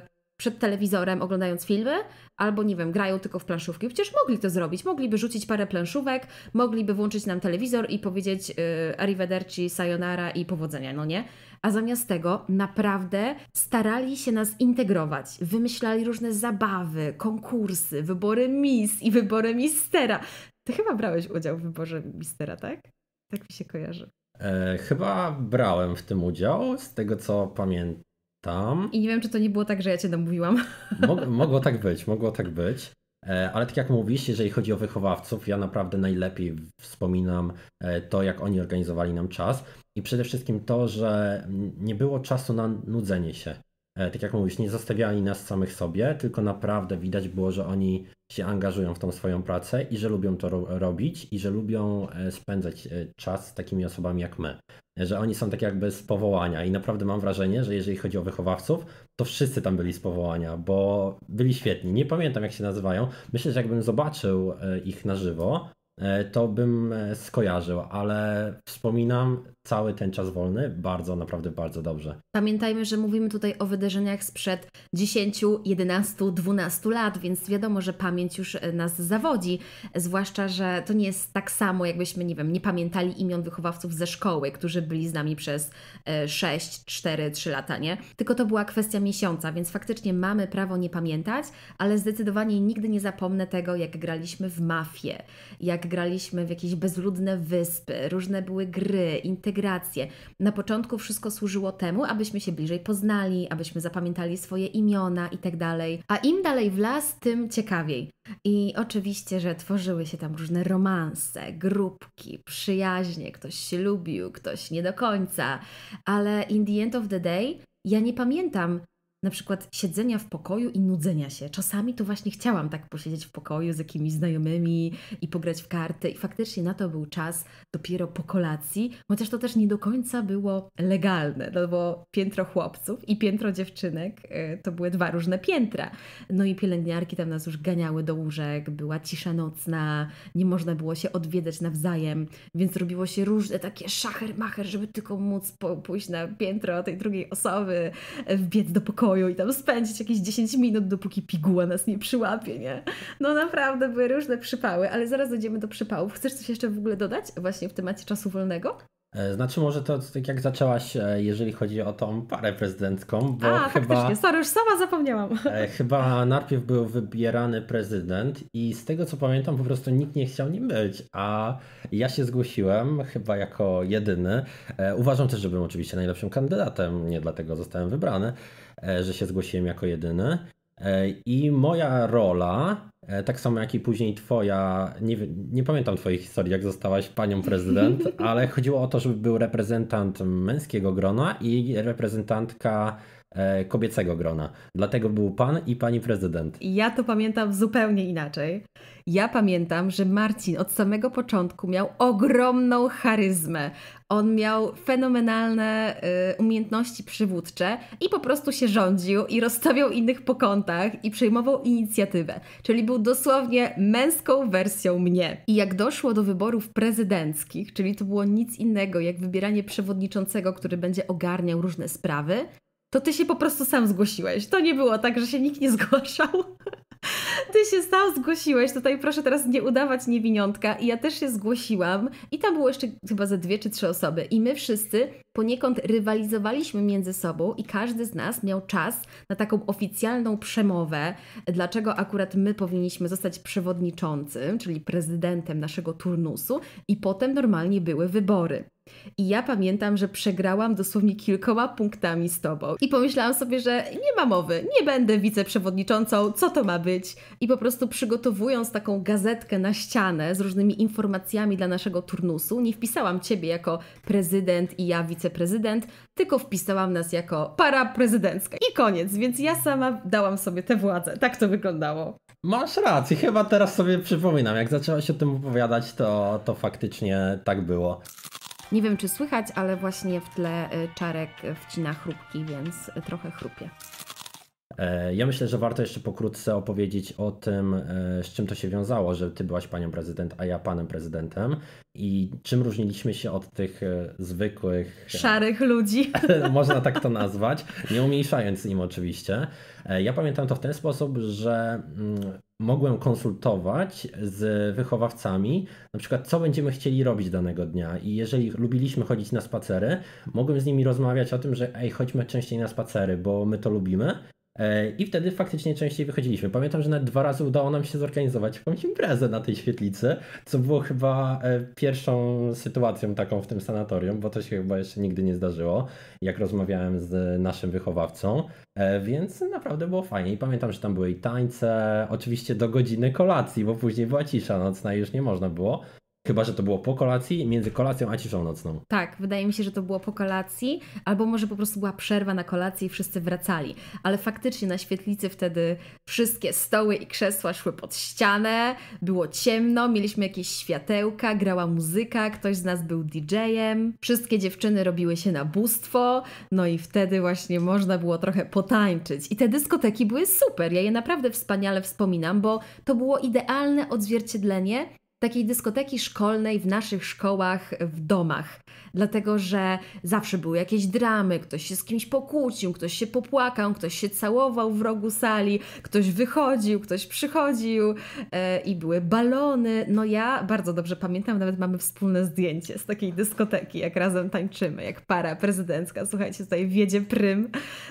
Yy, przed telewizorem oglądając filmy, albo nie wiem, grają tylko w planszówki. Przecież mogli to zrobić, mogliby rzucić parę planszówek, mogliby włączyć nam telewizor i powiedzieć yy, arrivederci, sayonara i powodzenia, no nie? A zamiast tego naprawdę starali się nas integrować. Wymyślali różne zabawy, konkursy, wybory mis i wybory mistera. Ty chyba brałeś udział w wyborze mistera, tak? Tak mi się kojarzy. E, chyba brałem w tym udział, z tego co pamiętam tam. I nie wiem, czy to nie było tak, że ja cię domówiłam. Mog mogło tak być, mogło tak być. E, ale tak jak mówisz, jeżeli chodzi o wychowawców, ja naprawdę najlepiej wspominam e, to, jak oni organizowali nam czas i przede wszystkim to, że nie było czasu na nudzenie się. E, tak jak mówisz, nie zostawiali nas samych sobie, tylko naprawdę widać było, że oni się angażują w tą swoją pracę i że lubią to ro robić i że lubią spędzać czas z takimi osobami jak my że oni są tak jakby z powołania i naprawdę mam wrażenie, że jeżeli chodzi o wychowawców, to wszyscy tam byli z powołania, bo byli świetni. Nie pamiętam jak się nazywają. Myślę, że jakbym zobaczył e, ich na żywo, e, to bym e, skojarzył, ale wspominam cały ten czas wolny bardzo, naprawdę bardzo dobrze. Pamiętajmy, że mówimy tutaj o wydarzeniach sprzed 10, 11, 12 lat, więc wiadomo, że pamięć już e, nas zawodzi, zwłaszcza, że to nie jest tak samo, jakbyśmy, nie wiem, nie pamiętali imion wychowawców ze szkoły, którzy byli z nami przez 6, 4, 3 lata, nie? Tylko to była kwestia miesiąca, więc faktycznie mamy prawo nie pamiętać, ale zdecydowanie nigdy nie zapomnę tego, jak graliśmy w mafię, jak graliśmy w jakieś bezludne wyspy, różne były gry, integracje, integrację. Na początku wszystko służyło temu, abyśmy się bliżej poznali, abyśmy zapamiętali swoje imiona i tak dalej. A im dalej w las, tym ciekawiej. I oczywiście, że tworzyły się tam różne romanse, grupki, przyjaźnie, ktoś się lubił, ktoś nie do końca, ale in the end of the day ja nie pamiętam na przykład siedzenia w pokoju i nudzenia się. Czasami to właśnie chciałam tak posiedzieć w pokoju z jakimiś znajomymi i pograć w karty i faktycznie na to był czas dopiero po kolacji, chociaż to też nie do końca było legalne, no bo piętro chłopców i piętro dziewczynek e, to były dwa różne piętra. No i pielęgniarki tam nas już ganiały do łóżek, była cisza nocna, nie można było się odwiedzać nawzajem, więc robiło się różne takie szacher-macher, żeby tylko móc pójść na piętro tej drugiej osoby, e, wbiec do pokoju pokoju i tam spędzić jakieś 10 minut, dopóki piguła nas nie przyłapie, nie? No naprawdę były różne przypały, ale zaraz dojdziemy do przypałów. Chcesz coś jeszcze w ogóle dodać właśnie w temacie czasu wolnego? E, znaczy może to tak jak zaczęłaś, e, jeżeli chodzi o tą parę prezydencką, bo A, chyba... faktycznie, sorry, już sama zapomniałam. E, chyba najpierw był wybierany prezydent i z tego co pamiętam po prostu nikt nie chciał nim być, a ja się zgłosiłem chyba jako jedyny. Uważam też, że byłem oczywiście najlepszym kandydatem, nie dlatego zostałem wybrany, E, że się zgłosiłem jako jedyny. E, I moja rola, e, tak samo jak i później twoja, nie, nie pamiętam twojej historii, jak zostałaś panią prezydent, ale chodziło o to, żeby był reprezentant męskiego grona i reprezentantka E, kobiecego grona. Dlatego był pan i pani prezydent. Ja to pamiętam zupełnie inaczej. Ja pamiętam, że Marcin od samego początku miał ogromną charyzmę. On miał fenomenalne y, umiejętności przywódcze i po prostu się rządził i rozstawiał innych po kątach i przejmował inicjatywę. Czyli był dosłownie męską wersją mnie. I jak doszło do wyborów prezydenckich, czyli to było nic innego jak wybieranie przewodniczącego, który będzie ogarniał różne sprawy, to ty się po prostu sam zgłosiłeś. To nie było tak, że się nikt nie zgłaszał. Ty się sam zgłosiłeś, tutaj proszę teraz nie udawać niewiniątka. I ja też się zgłosiłam i tam było jeszcze chyba ze dwie czy trzy osoby. I my wszyscy poniekąd rywalizowaliśmy między sobą i każdy z nas miał czas na taką oficjalną przemowę, dlaczego akurat my powinniśmy zostać przewodniczącym, czyli prezydentem naszego turnusu, i potem normalnie były wybory. I ja pamiętam, że przegrałam dosłownie kilkoma punktami z tobą. I pomyślałam sobie, że nie ma mowy, nie będę wiceprzewodniczącą, co to ma być? I po prostu przygotowując taką gazetkę na ścianę z różnymi informacjami dla naszego turnusu, nie wpisałam ciebie jako prezydent i ja wiceprzewodniczącą wiceprezydent, tylko wpisałam nas jako para prezydencka. I koniec, więc ja sama dałam sobie tę władzę. Tak to wyglądało. Masz rację, chyba teraz sobie przypominam. Jak zaczęłaś o tym opowiadać, to, to faktycznie tak było. Nie wiem, czy słychać, ale właśnie w tle y, czarek wcina chrupki, więc trochę chrupie. E, ja myślę, że warto jeszcze pokrótce opowiedzieć o tym, e, z czym to się wiązało, że ty byłaś panią prezydent, a ja panem prezydentem i czym różniliśmy się od tych e, zwykłych. szarych ludzi. można tak to nazwać, nie umniejszając im oczywiście. Ja pamiętam to w ten sposób, że mm, mogłem konsultować z wychowawcami, na przykład co będziemy chcieli robić danego dnia. I jeżeli lubiliśmy chodzić na spacery, mogłem z nimi rozmawiać o tym, że ej, chodźmy częściej na spacery, bo my to lubimy. E, I wtedy faktycznie częściej wychodziliśmy. Pamiętam, że nawet dwa razy udało nam się zorganizować jakąś imprezę na tej świetlicy, co było chyba e, pierwszą sytuacją taką w tym sanatorium, bo to się chyba jeszcze nigdy nie zdarzyło, jak rozmawiałem z naszym wychowawcą, e, więc naprawdę było fajnie. I pamiętam, że tam były i tańce, oczywiście do godziny kolacji, bo później była cisza nocna i już nie można było, Chyba, że to było po kolacji, między kolacją a ciszą nocną. Tak, wydaje mi się, że to było po kolacji, albo może po prostu była przerwa na kolację i wszyscy wracali. Ale faktycznie na świetlicy wtedy wszystkie stoły i krzesła szły pod ścianę, było ciemno, mieliśmy jakieś światełka, grała muzyka, ktoś z nas był DJ-em, wszystkie dziewczyny robiły się na bóstwo, no i wtedy właśnie można było trochę potańczyć. I te dyskoteki były super, ja je naprawdę wspaniale wspominam, bo to było idealne odzwierciedlenie takiej dyskoteki szkolnej w naszych szkołach, w domach dlatego że zawsze były jakieś dramy, ktoś się z kimś pokłócił, ktoś się popłakał, ktoś się całował w rogu sali, ktoś wychodził, ktoś przychodził e, i były balony. No ja bardzo dobrze pamiętam, nawet mamy wspólne zdjęcie z takiej dyskoteki, jak razem tańczymy, jak para prezydencka, słuchajcie, tutaj wiedzie prym,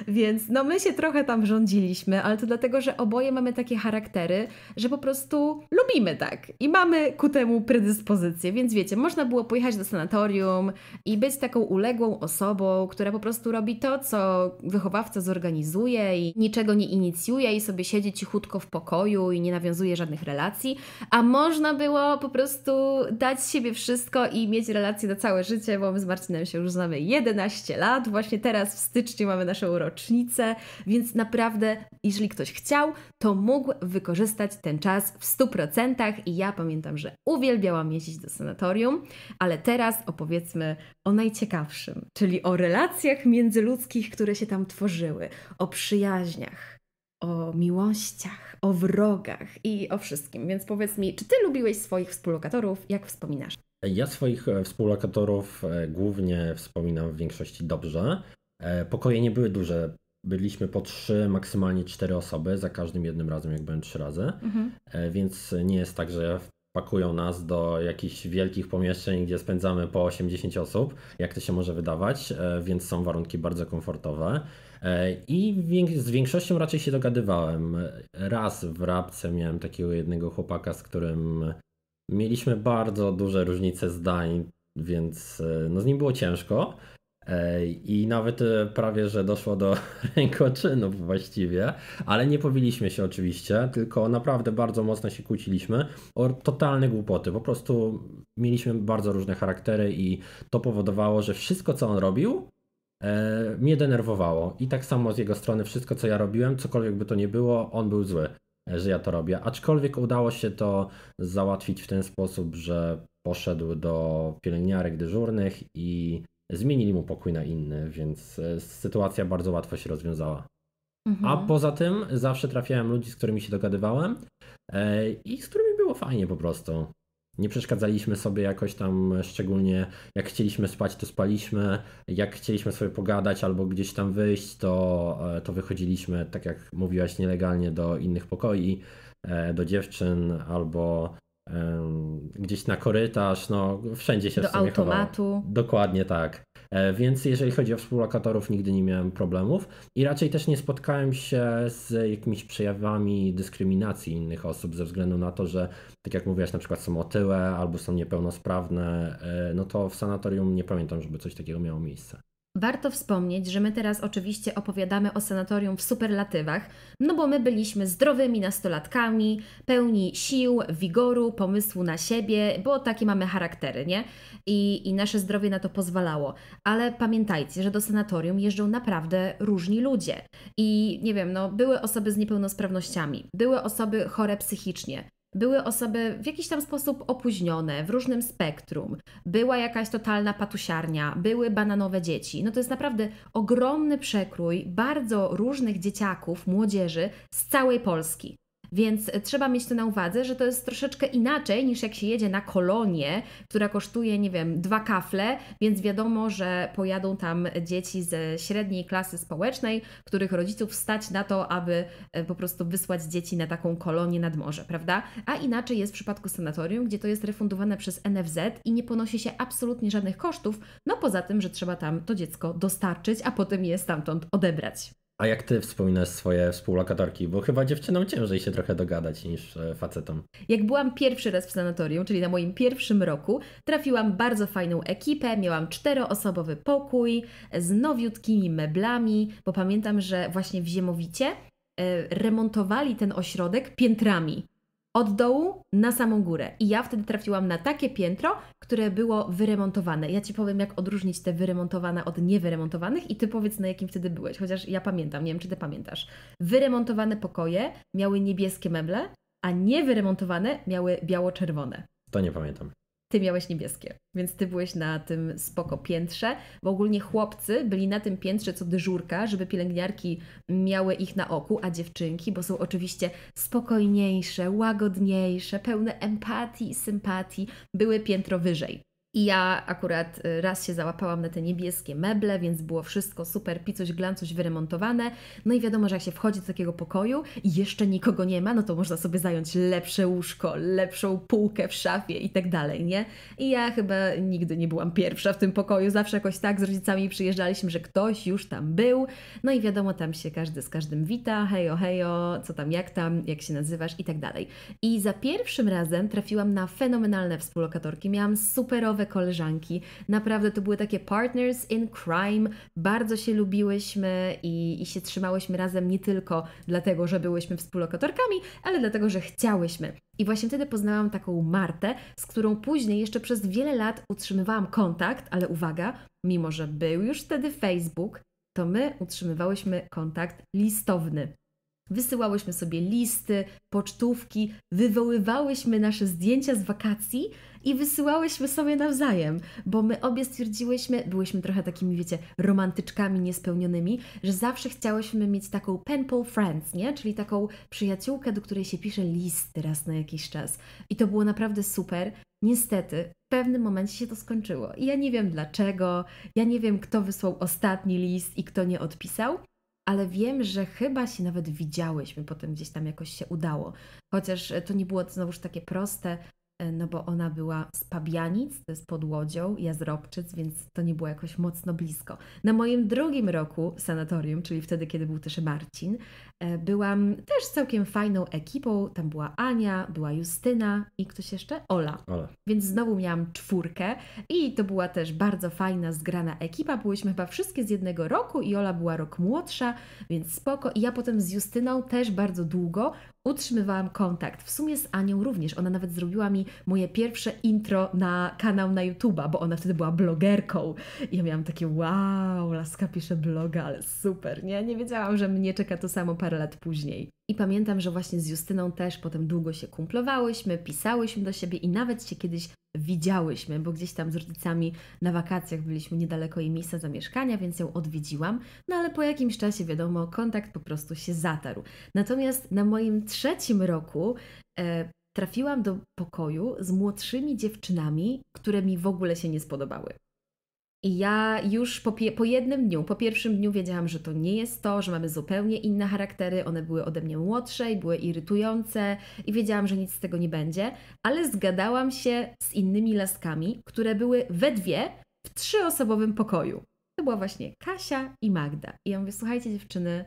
więc no my się trochę tam rządziliśmy, ale to dlatego, że oboje mamy takie charaktery, że po prostu lubimy tak i mamy ku temu predyspozycję, więc wiecie, można było pojechać do sanatorium, i być taką uległą osobą, która po prostu robi to, co wychowawca zorganizuje i niczego nie inicjuje i sobie siedzi cichutko w pokoju i nie nawiązuje żadnych relacji, a można było po prostu dać siebie wszystko i mieć relacje na całe życie, bo my z Marcinem się już znamy 11 lat, właśnie teraz w styczniu mamy naszą rocznicę, więc naprawdę, jeżeli ktoś chciał, to mógł wykorzystać ten czas w 100% i ja pamiętam, że uwielbiałam jeździć do sanatorium, ale teraz opowiedzmy o najciekawszym, czyli o relacjach międzyludzkich, które się tam tworzyły, o przyjaźniach, o miłościach, o wrogach i o wszystkim. Więc powiedz mi, czy ty lubiłeś swoich współlokatorów? Jak wspominasz? Ja swoich e, współlokatorów e, głównie wspominam w większości dobrze. E, pokoje nie były duże. Byliśmy po trzy, maksymalnie cztery osoby, za każdym jednym razem, jak byłem trzy razy. Mhm. Więc nie jest tak, że pakują nas do jakichś wielkich pomieszczeń, gdzie spędzamy po 80 osób, jak to się może wydawać, e, więc są warunki bardzo komfortowe. E, I z większością raczej się dogadywałem. Raz w rabce miałem takiego jednego chłopaka, z którym mieliśmy bardzo duże różnice zdań, więc e, no, z nim było ciężko. I nawet e, prawie, że doszło do rękoczynów właściwie, ale nie powiliśmy się oczywiście, tylko naprawdę bardzo mocno się kłóciliśmy o totalne głupoty. Po prostu mieliśmy bardzo różne charaktery i to powodowało, że wszystko co on robił e, mnie denerwowało. I tak samo z jego strony wszystko co ja robiłem, cokolwiek by to nie było, on był zły, e, że ja to robię. Aczkolwiek udało się to załatwić w ten sposób, że poszedł do pielęgniarek dyżurnych i Zmienili mu pokój na inny, więc e, sytuacja bardzo łatwo się rozwiązała. Mhm. A poza tym zawsze trafiałem ludzi, z którymi się dogadywałem e, i z którymi było fajnie po prostu. Nie przeszkadzaliśmy sobie jakoś tam szczególnie, jak chcieliśmy spać, to spaliśmy, jak chcieliśmy sobie pogadać albo gdzieś tam wyjść, to, e, to wychodziliśmy, tak jak mówiłaś, nielegalnie do innych pokoi, do dziewczyn albo gdzieś na korytarz, no wszędzie się Do w automatu. Chowało. Dokładnie tak. E, więc jeżeli chodzi o współlokatorów, nigdy nie miałem problemów i raczej też nie spotkałem się z jakimiś przejawami dyskryminacji innych osób ze względu na to, że tak jak mówiłaś, na przykład są otyłe albo są niepełnosprawne, e, no to w sanatorium nie pamiętam, żeby coś takiego miało miejsce. Warto wspomnieć, że my teraz oczywiście opowiadamy o sanatorium w superlatywach, no bo my byliśmy zdrowymi nastolatkami, pełni sił, wigoru, pomysłu na siebie, bo takie mamy charaktery, nie? I, I nasze zdrowie na to pozwalało. Ale pamiętajcie, że do sanatorium jeżdżą naprawdę różni ludzie. I nie wiem, no, były osoby z niepełnosprawnościami, były osoby chore psychicznie, były osoby w jakiś tam sposób opóźnione, w różnym spektrum, była jakaś totalna patusiarnia, były bananowe dzieci. No to jest naprawdę ogromny przekrój bardzo różnych dzieciaków, młodzieży z całej Polski. Więc trzeba mieć to na uwadze, że to jest troszeczkę inaczej niż jak się jedzie na kolonię, która kosztuje, nie wiem, dwa kafle, więc wiadomo, że pojadą tam dzieci ze średniej klasy społecznej, których rodziców stać na to, aby e, po prostu wysłać dzieci na taką kolonię nad morze, prawda? A inaczej jest w przypadku sanatorium, gdzie to jest refundowane przez NFZ i nie ponosi się absolutnie żadnych kosztów, no poza tym, że trzeba tam to dziecko dostarczyć, a potem je stamtąd odebrać. A jak ty wspominasz swoje współlokatorki? Bo chyba dziewczynom ciężej się trochę dogadać niż e, facetom. Jak byłam pierwszy raz w sanatorium, czyli na moim pierwszym roku, trafiłam bardzo fajną ekipę, miałam czteroosobowy pokój z nowiutkimi meblami, bo pamiętam, że właśnie w Ziemowicie e, remontowali ten ośrodek piętrami od dołu na samą górę. I ja wtedy trafiłam na takie piętro, które było wyremontowane. Ja Ci powiem, jak odróżnić te wyremontowane od niewyremontowanych i Ty powiedz, na jakim wtedy byłeś, chociaż ja pamiętam, nie wiem, czy Ty pamiętasz. Wyremontowane pokoje miały niebieskie meble, a niewyremontowane miały biało-czerwone. To nie pamiętam ty miałeś niebieskie, więc ty byłeś na tym spoko piętrze, bo ogólnie chłopcy byli na tym piętrze co dyżurka, żeby pielęgniarki miały ich na oku, a dziewczynki, bo są oczywiście spokojniejsze, łagodniejsze, pełne empatii i sympatii, były piętro wyżej. I ja akurat y, raz się załapałam na te niebieskie meble, więc było wszystko super, picoś, glancuś wyremontowane. No i wiadomo, że jak się wchodzi do takiego pokoju i jeszcze nikogo nie ma, no to można sobie zająć lepsze łóżko, lepszą półkę w szafie i tak dalej, nie? I ja chyba nigdy nie byłam pierwsza w tym pokoju, zawsze jakoś tak z rodzicami przyjeżdżaliśmy, że ktoś już tam był. No i wiadomo, tam się każdy z każdym wita, hejo, hejo, co tam, jak tam, jak się nazywasz i tak dalej. I za pierwszym razem trafiłam na fenomenalne współlokatorki, miałam superowe nowe koleżanki. Naprawdę to były takie partners in crime. Bardzo się lubiłyśmy i, i się trzymałyśmy razem nie tylko dlatego, że byłyśmy współlokatorkami, ale dlatego, że chciałyśmy. I właśnie wtedy poznałam taką Martę, z którą później jeszcze przez wiele lat utrzymywałam kontakt, ale uwaga, mimo że był już wtedy Facebook, to my utrzymywałyśmy kontakt listowny. Wysyłałyśmy sobie listy, pocztówki, wywoływałyśmy nasze zdjęcia z wakacji i wysyłałyśmy sobie nawzajem, bo my obie stwierdziłyśmy, byłyśmy trochę takimi, wiecie, romantyczkami niespełnionymi, że zawsze chciałyśmy mieć taką pen pal friends, nie? Czyli taką przyjaciółkę, do której się pisze listy raz na jakiś czas. I to było naprawdę super. Niestety, w pewnym momencie się to skończyło. I ja nie wiem dlaczego, ja nie wiem, kto wysłał ostatni list i kto nie odpisał, ale wiem, że chyba się nawet widziałyśmy, potem gdzieś tam jakoś się udało. Chociaż e, to nie było znowuż takie proste, E, no bo ona była z Pabianic, to jest pod Łodzią, ja z Robczyc, więc to nie było jakoś mocno blisko. Na moim drugim roku sanatorium, czyli wtedy, kiedy był też Marcin, e, byłam też całkiem fajną ekipą. Tam była Ania, była Justyna i ktoś jeszcze? Ola. Ola. Więc znowu miałam czwórkę i to była też bardzo fajna, zgrana ekipa. Byłyśmy chyba wszystkie z jednego roku i Ola była rok młodsza, więc spoko. I ja potem z Justyną też bardzo długo utrzymywałam kontakt w sumie z Anią również. Ona nawet zrobiła mi moje pierwsze intro na kanał na YouTube'a, bo ona wtedy była blogerką. I ja miałam takie wow, laska pisze bloga, ale super, nie? Nie wiedziałam, że mnie czeka to samo parę lat później. I pamiętam, że właśnie z Justyną też potem długo się kumplowałyśmy, pisałyśmy do siebie i nawet się kiedyś widziałyśmy, bo gdzieś tam z rodzicami na wakacjach byliśmy niedaleko jej miejsca zamieszkania, więc ją odwiedziłam. No ale po jakimś czasie, wiadomo, kontakt po prostu się zatarł. Natomiast na moim trzecim roku e, trafiłam do pokoju z młodszymi dziewczynami, które mi w ogóle się nie spodobały. I ja już po, po, jednym dniu, po pierwszym dniu wiedziałam, że to nie jest to, że mamy zupełnie inne charaktery, one były ode mnie młodsze i były irytujące i wiedziałam, że nic z tego nie będzie, ale zgadałam się z innymi laskami, które były we dwie w trzyosobowym pokoju. To była właśnie Kasia i Magda. I ja mówię, słuchajcie dziewczyny,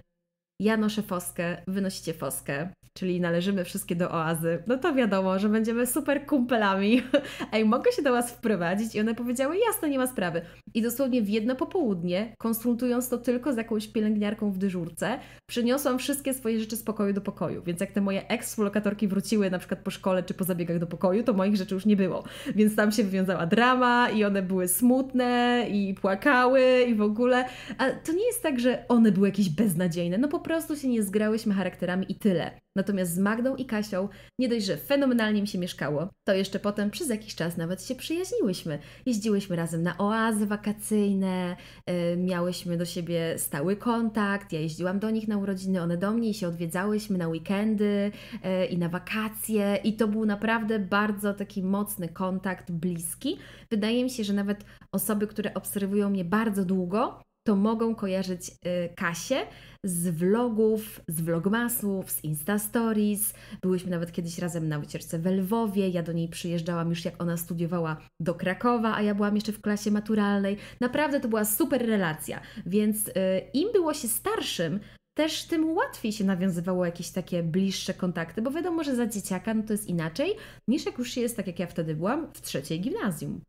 ja noszę foskę, wynosicie foskę, czyli należymy wszystkie do oazy, no to wiadomo, że będziemy super kumpelami. Ej, mogę się do Was wprowadzić? I one powiedziały, jasno, nie ma sprawy. I dosłownie w jedno popołudnie, konsultując to tylko z jakąś pielęgniarką w dyżurce, przyniosłam wszystkie swoje rzeczy z pokoju do pokoju. Więc jak te moje eks-współlokatorki wróciły na przykład po szkole czy po zabiegach do pokoju, to moich rzeczy już nie było. Więc tam się wywiązała drama i one były smutne i płakały i w ogóle. A to nie jest tak, że one były jakieś beznadziejne, no po prostu się nie zgrałyśmy charakterami i tyle. Natomiast z Magdą i Kasią nie dość, że fenomenalnie mi się mieszkało, to jeszcze potem przez jakiś czas nawet się przyjaźniłyśmy. Jeździłyśmy razem na oazy wakacyjne, yy, miałyśmy do siebie stały kontakt, ja jeździłam do nich na urodziny, one do mnie i się odwiedzałyśmy na weekendy yy, i na wakacje i to był naprawdę bardzo taki mocny kontakt, bliski. Wydaje mi się, że nawet osoby, które obserwują mnie bardzo długo, to mogą kojarzyć y, Kasię z vlogów, z vlogmasów, z Insta Stories. Byłyśmy nawet kiedyś razem na wycieczce w Lwowie. Ja do niej przyjeżdżałam już jak ona studiowała do Krakowa, a ja byłam jeszcze w klasie maturalnej. Naprawdę to była super relacja. Więc y, im było się starszym, też tym łatwiej się nawiązywało jakieś takie bliższe kontakty, bo wiadomo, że za dzieciaka no to jest inaczej niż jak już się jest, tak jak ja wtedy byłam, w trzeciej gimnazjum.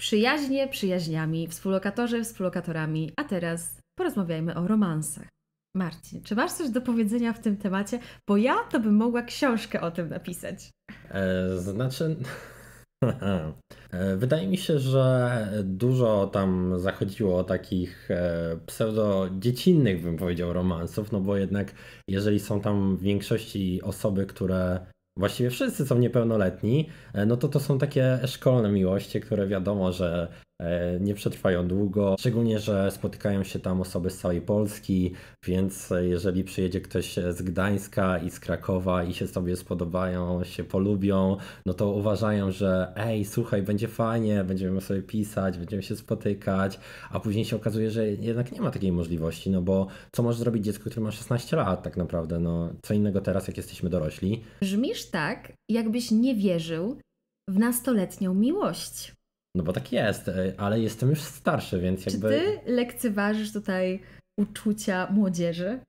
Przyjaźnie przyjaźniami, współlokatorzy współlokatorami, a teraz porozmawiajmy o romansach. Marcin, czy masz coś do powiedzenia w tym temacie? Bo ja to bym mogła książkę o tym napisać. E, znaczy. E, wydaje mi się, że dużo tam zachodziło o takich e, pseudo-dziecinnych, bym powiedział, romansów, no bo jednak jeżeli są tam w większości osoby, które właściwie wszyscy są niepełnoletni, e, no to to są takie szkolne miłości, które wiadomo, że E, nie przetrwają długo, szczególnie, że spotykają się tam osoby z całej Polski, więc jeżeli przyjedzie ktoś z Gdańska i z Krakowa i się sobie spodobają, się polubią, no to uważają, że ej, słuchaj, będzie fajnie, będziemy sobie pisać, będziemy się spotykać, a później się okazuje, że jednak nie ma takiej możliwości, no bo co może zrobić dziecko, które ma 16 lat tak naprawdę, no co innego teraz, jak jesteśmy dorośli. Brzmisz tak, jakbyś nie wierzył w nastoletnią miłość. No bo tak jest, e, ale jestem już starszy, więc jakby... Czy ty lekceważysz tutaj uczucia młodzieży?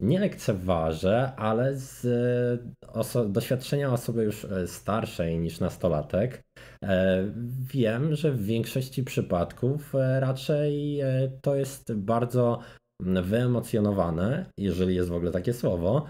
Nie lekceważę, ale z e, oso- doświadczenia osoby już e, starszej niż nastolatek e, wiem, że w większości przypadków raczej to jest bardzo wyemocjonowane, jeżeli jest w ogóle takie słowo.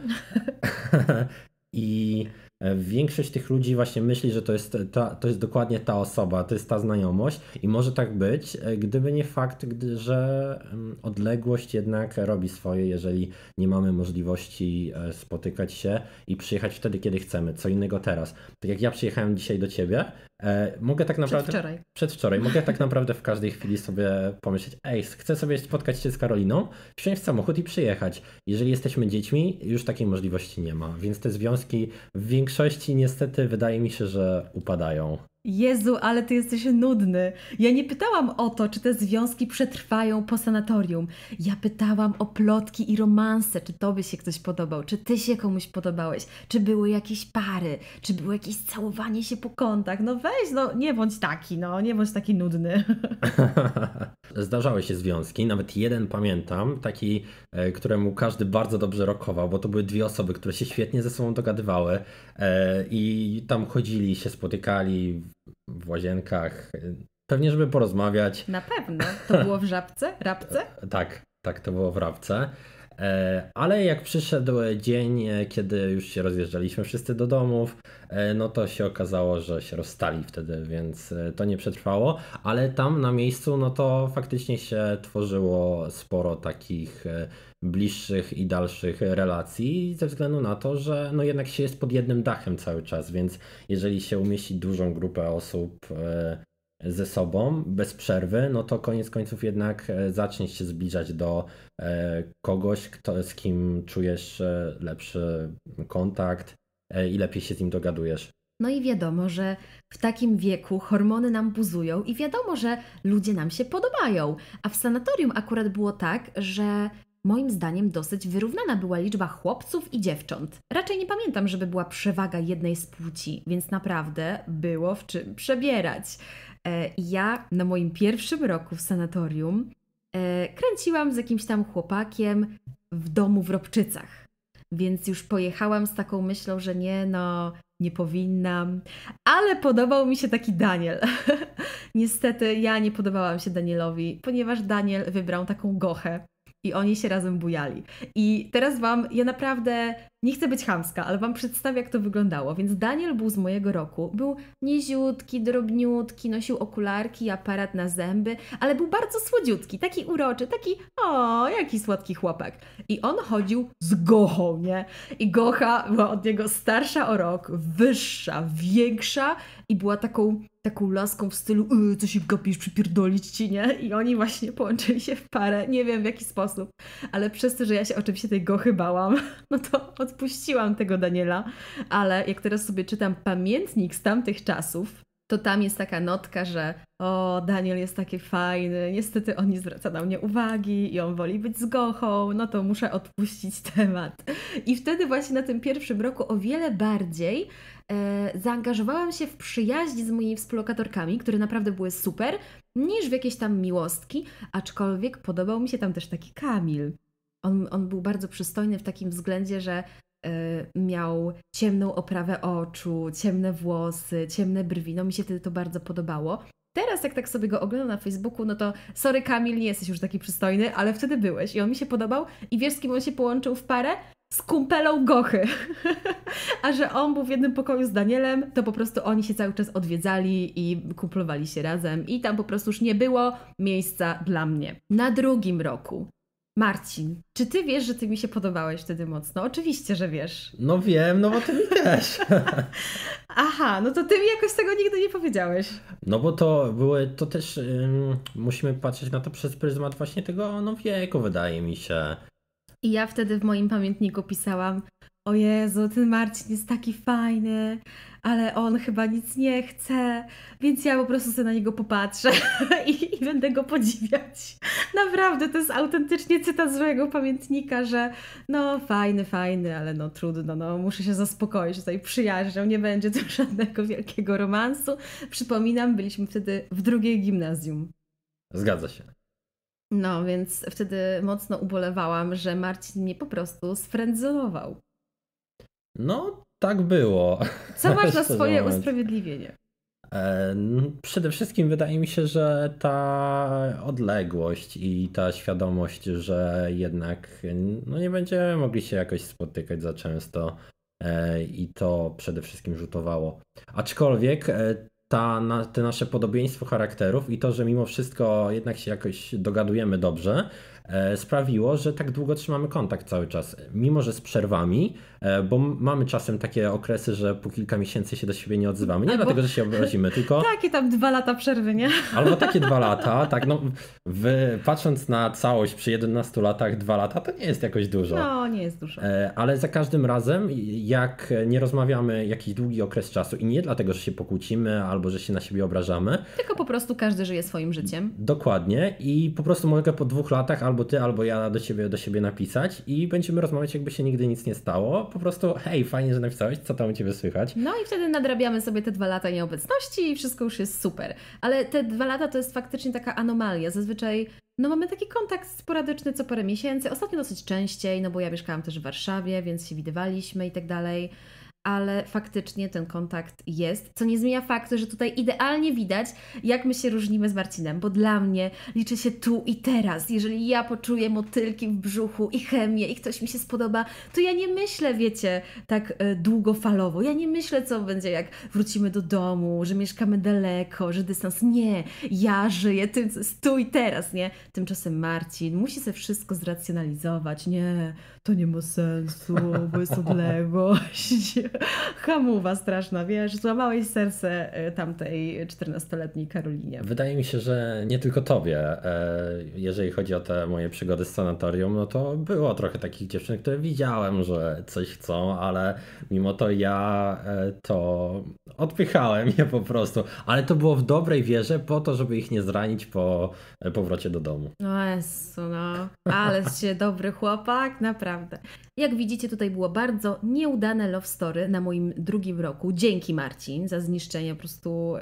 I E, większość tych ludzi właśnie myśli, że to jest, ta, to jest dokładnie ta osoba, to jest ta znajomość i może tak być, e, gdyby nie fakt, że mm, odległość jednak robi swoje, jeżeli nie mamy możliwości e, spotykać się i przyjechać wtedy, kiedy chcemy, co innego teraz. Tak jak ja przyjechałem dzisiaj do ciebie, E, mogę tak naprawdę. Przedwczoraj. Przedwczoraj. Mogę tak naprawdę w każdej chwili sobie pomyśleć, ej, chcę sobie spotkać się z Karoliną, wsiąść w samochód i przyjechać. Jeżeli jesteśmy dziećmi, już takiej możliwości nie ma, więc te związki w większości niestety wydaje mi się, że upadają. Jezu, ale ty jesteś nudny. Ja nie pytałam o to, czy te związki przetrwają po sanatorium. Ja pytałam o plotki i romanse, czy tobie się ktoś podobał, czy ty się komuś podobałeś, czy były jakieś pary, czy było jakieś całowanie się po kątach. No weź, no nie bądź taki, no nie bądź taki nudny. Zdarzały się związki, nawet jeden pamiętam, taki, e, któremu każdy bardzo dobrze rokował, bo to były dwie osoby, które się świetnie ze sobą dogadywały e, i tam chodzili, się spotykali, w łazienkach. Pewnie, żeby porozmawiać. Na pewno. To było w żabce? Rabce? tak, tak, to było w rabce. E, ale jak przyszedł e, dzień, e, kiedy już się rozjeżdżaliśmy wszyscy do domów, no to się okazało, że się rozstali wtedy, więc to nie przetrwało, ale tam na miejscu, no to faktycznie się tworzyło sporo takich bliższych i dalszych relacji, ze względu na to, że no jednak się jest pod jednym dachem cały czas, więc jeżeli się umieści dużą grupę osób, ze sobą bez przerwy, no to koniec końców jednak e, zaczniesz się zbliżać do e, kogoś, kto, z kim czujesz e, lepszy kontakt i lepiej się z nim dogadujesz. No i wiadomo, że w takim wieku hormony nam buzują i wiadomo, że ludzie nam się podobają. A w sanatorium akurat było tak, że moim zdaniem dosyć wyrównana była liczba chłopców i dziewcząt. Raczej nie pamiętam, żeby była przewaga jednej z płci, więc naprawdę było w czym przebierać. E, ja na moim pierwszym roku w sanatorium e, kręciłam z jakimś tam chłopakiem w domu w Robczycach. Więc już pojechałam z taką myślą, że nie, no, nie powinnam. Ale podobał mi się taki Daniel. Niestety ja nie podobałam się Danielowi, ponieważ Daniel wybrał taką gochę i oni się razem bujali. I teraz wam, ja naprawdę nie chcę być chamska, ale Wam przedstawię, jak to wyglądało. Więc Daniel był z mojego roku. Był niziutki, drobniutki, nosił okularki, aparat na zęby, ale był bardzo słodziutki, taki uroczy, taki o, jaki słodki chłopak. I on chodził z gochą, nie? I gocha była od niego starsza o rok, wyższa, większa i była taką taką laską w stylu yy, co się gapisz, przypierdolić ci, nie? I oni właśnie połączyli się w parę, nie wiem w jaki sposób, ale przez to, że ja się oczywiście tej gochy bałam, no to odpuściłam tego Daniela, ale jak teraz sobie czytam pamiętnik z tamtych czasów, to tam jest taka notka, że o, Daniel jest taki fajny, niestety on nie zwraca na mnie uwagi i on woli być z gochą, no to muszę odpuścić temat. I wtedy właśnie na tym pierwszym roku o wiele bardziej e, zaangażowałam się w przyjaźń z moimi współlokatorkami, które naprawdę były super, niż w jakieś tam miłostki, aczkolwiek podobał mi się tam też taki Kamil on, on był bardzo przystojny w takim względzie, że e, miał ciemną oprawę oczu, ciemne włosy, ciemne brwi. No mi się wtedy to bardzo podobało. Teraz jak tak sobie go oglądam na Facebooku, no to sorry Kamil, nie jesteś już taki przystojny, ale wtedy byłeś i on mi się podobał. I wiesz z kim on się połączył w parę? Z kumpelą Gochy. A że on był w jednym pokoju z Danielem, to po prostu oni się cały czas odwiedzali i kumplowali się razem i tam po prostu już nie było miejsca dla mnie. Na drugim roku Marcin, czy ty wiesz, że ty mi się podobałeś wtedy mocno? Oczywiście, że wiesz. No wiem, no bo ty mi też. Aha, no to ty mi jakoś tego nigdy nie powiedziałeś. No bo to były, to też musimy patrzeć na to przez pryzmat właśnie tego no wieku, wydaje mi się. I ja wtedy w moim pamiętniku pisałam o Jezu, ten Marcin jest taki fajny, ale on chyba nic nie chce, więc ja po prostu sobie na niego popatrzę i, i, będę go podziwiać. Naprawdę, to jest autentycznie cytat z mojego pamiętnika, że no fajny, fajny, ale no trudno, no muszę się zaspokoić tutaj przyjaźnią, nie będzie tu żadnego wielkiego romansu. Przypominam, byliśmy wtedy w drugiej gimnazjum. Zgadza się. No, więc wtedy mocno ubolewałam, że Marcin mnie po prostu sfrendzonował. No, tak było. Co masz na swoje moment. usprawiedliwienie? E, przede wszystkim wydaje mi się, że ta odległość i ta świadomość, że jednak no nie będziemy mogli się jakoś spotykać za często e, i to przede wszystkim rzutowało. Aczkolwiek e, ta, na, te nasze podobieństwo charakterów i to, że mimo wszystko jednak się jakoś dogadujemy dobrze, E, sprawiło, że tak długo trzymamy kontakt cały czas, mimo że z przerwami, e, bo mamy czasem takie okresy, że po kilka miesięcy się do siebie nie odzywamy. Nie Albo... Tak, dlatego, że się obrazimy, tylko. Takie tam dwa lata przerwy, nie? Albo takie dwa lata, tak. No, w, patrząc na całość przy 11 latach, dwa lata to nie jest jakoś dużo. No, nie jest dużo. E, ale za każdym razem, jak nie rozmawiamy jakiś długi okres czasu i nie dlatego, że się pokłócimy albo że się na siebie obrażamy. Tylko po prostu każdy żyje swoim życiem. Dokładnie i po prostu mogę po dwóch latach albo albo ty, albo ja do ciebie, do siebie napisać i będziemy rozmawiać, jakby się nigdy nic nie stało. Po prostu, hej, fajnie, że napisałeś, co tam u ciebie słychać. No i wtedy nadrabiamy sobie te dwa lata nieobecności i wszystko już jest super. Ale te dwa lata to jest faktycznie taka anomalia. Zazwyczaj no mamy taki kontakt sporadyczny co parę miesięcy, ostatnio dosyć częściej, no bo ja mieszkałam też w Warszawie, więc się widywaliśmy i tak dalej ale faktycznie ten kontakt jest, co nie zmienia faktu, że tutaj idealnie widać, jak my się różnimy z Marcinem, bo dla mnie liczy się tu i teraz. Jeżeli ja poczuję motylki w brzuchu i chemię i ktoś mi się spodoba, to ja nie myślę, wiecie, tak e, długofalowo. Ja nie myślę, co będzie, jak wrócimy do domu, że mieszkamy daleko, że dystans. Nie, ja żyję tym, co jest tu i teraz, nie? Tymczasem Marcin musi sobie wszystko zracjonalizować. Nie, to nie ma sensu, bo jest odległość. hamuwa straszna, wiesz, złamałeś serce y, tamtej 14-letniej Karolinie. Wydaje mi się, że nie tylko tobie. E, jeżeli chodzi o te moje przygody z sanatorium, no to było trochę takich dziewczyn, które widziałem, że coś chcą, ale mimo to ja e, to odpychałem je po prostu. Ale to było w dobrej wierze po to, żeby ich nie zranić po e, powrocie do domu. No Jezu, no. Ale się dobry chłopak, naprawdę. Jak widzicie, tutaj było bardzo nieudane love story na moim drugim roku. Dzięki Marcin za zniszczenie po prostu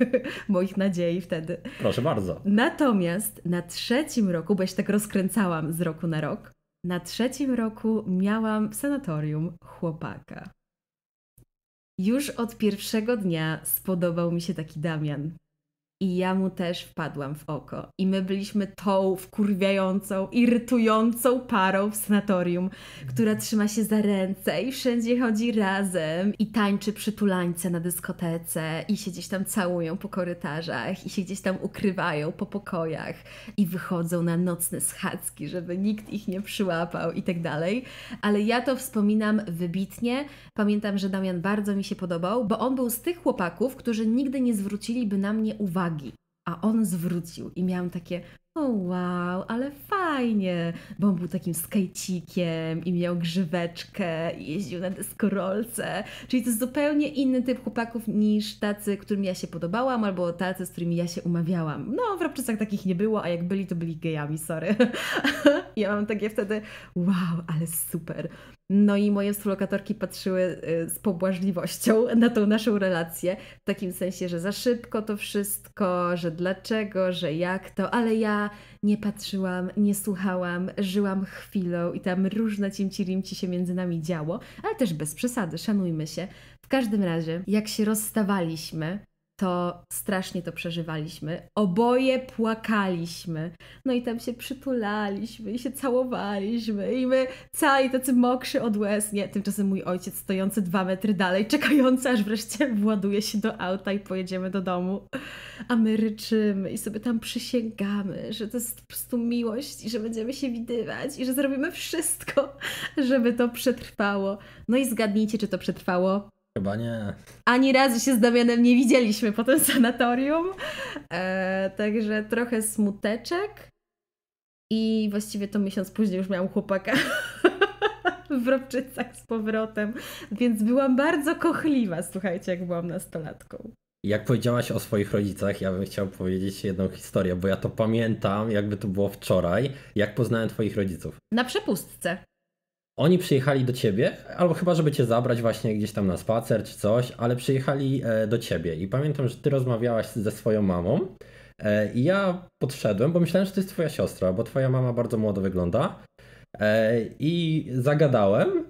yy, moich nadziei wtedy. Proszę bardzo. Natomiast na trzecim roku, bo ja się tak rozkręcałam z roku na rok, na trzecim roku miałam w sanatorium chłopaka. Już od pierwszego dnia spodobał mi się taki Damian. I ja mu też wpadłam w oko. I my byliśmy tą wkurwiającą, irytującą parą w sanatorium, która trzyma się za ręce i wszędzie chodzi razem i tańczy przytulańce na dyskotece i się gdzieś tam całują po korytarzach i się gdzieś tam ukrywają po pokojach i wychodzą na nocne schadzki, żeby nikt ich nie przyłapał i tak dalej. Ale ja to wspominam wybitnie. Pamiętam, że Damian bardzo mi się podobał, bo on był z tych chłopaków, którzy nigdy nie zwróciliby na mnie uwagi uwagi, a on zwrócił. I miałam takie, o wow, ale fajnie, bo on był takim skajcikiem i miał grzyweczkę i jeździł na deskorolce, czyli to jest zupełnie inny typ chłopaków niż tacy, którym ja się podobałam albo tacy, z którymi ja się umawiałam. No, w Rapczysach takich nie było, a jak byli, to byli gejami, sorry. ja mam takie wtedy, wow, ale super. No i moje współlokatorki patrzyły y, z pobłażliwością na tą naszą relację, w takim sensie, że za szybko to wszystko, że dlaczego, że jak to, ale ja nie patrzyłam, nie słuchałam, żyłam chwilą i tam różne cimci-rimci się między nami działo, ale też bez przesady, szanujmy się. W każdym razie, jak się rozstawaliśmy, to strasznie to przeżywaliśmy. Oboje płakaliśmy. No i tam się przytulaliśmy i się całowaliśmy i my cali tacy mokrzy od łez. Nie, tymczasem mój ojciec stojący dwa metry dalej, czekający aż wreszcie właduje się do auta i pojedziemy do domu. A my ryczymy i sobie tam przysięgamy, że to jest po prostu miłość i że będziemy się widywać i że zrobimy wszystko, żeby to przetrwało. No i zgadnijcie, czy to przetrwało? Chyba nie. Ani razu się z Damianem nie widzieliśmy po tym sanatorium. E, także trochę smuteczek. I właściwie to miesiąc później już miałam chłopaka w Robczycach z powrotem, więc byłam bardzo kochliwa, słuchajcie, jak byłam nastolatką. Jak powiedziałaś o swoich rodzicach, ja bym chciał powiedzieć jedną historię, bo ja to pamiętam, jakby to było wczoraj, jak poznałem twoich rodziców. Na przepustce. Oni przyjechali do ciebie, albo chyba, żeby cię zabrać właśnie gdzieś tam na spacer czy coś, ale przyjechali e, do ciebie i pamiętam, że ty rozmawiałaś ze swoją mamą e, i ja podszedłem, bo myślałem, że to jest twoja siostra, bo twoja mama bardzo młodo wygląda e, i zagadałem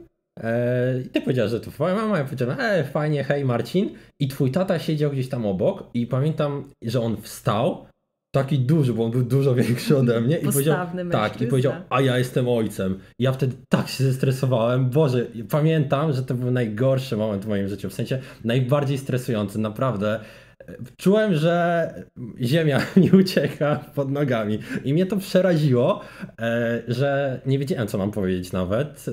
i ty powiedziałeś, że to twoja mama, ja powiedziałem, e, fajnie, hej Marcin i twój tata siedział gdzieś tam obok i pamiętam, że on wstał taki duży, bo on był dużo większy ode mnie i powiedział, tak, i powiedział, a ja jestem ojcem. I ja wtedy tak się zestresowałem, Boże, pamiętam, że to był najgorszy moment w moim życiu, w sensie najbardziej stresujący, naprawdę czułem, że ziemia mi ucieka pod nogami. I mnie to przeraziło, e, że nie wiedziałem, co mam powiedzieć nawet. E,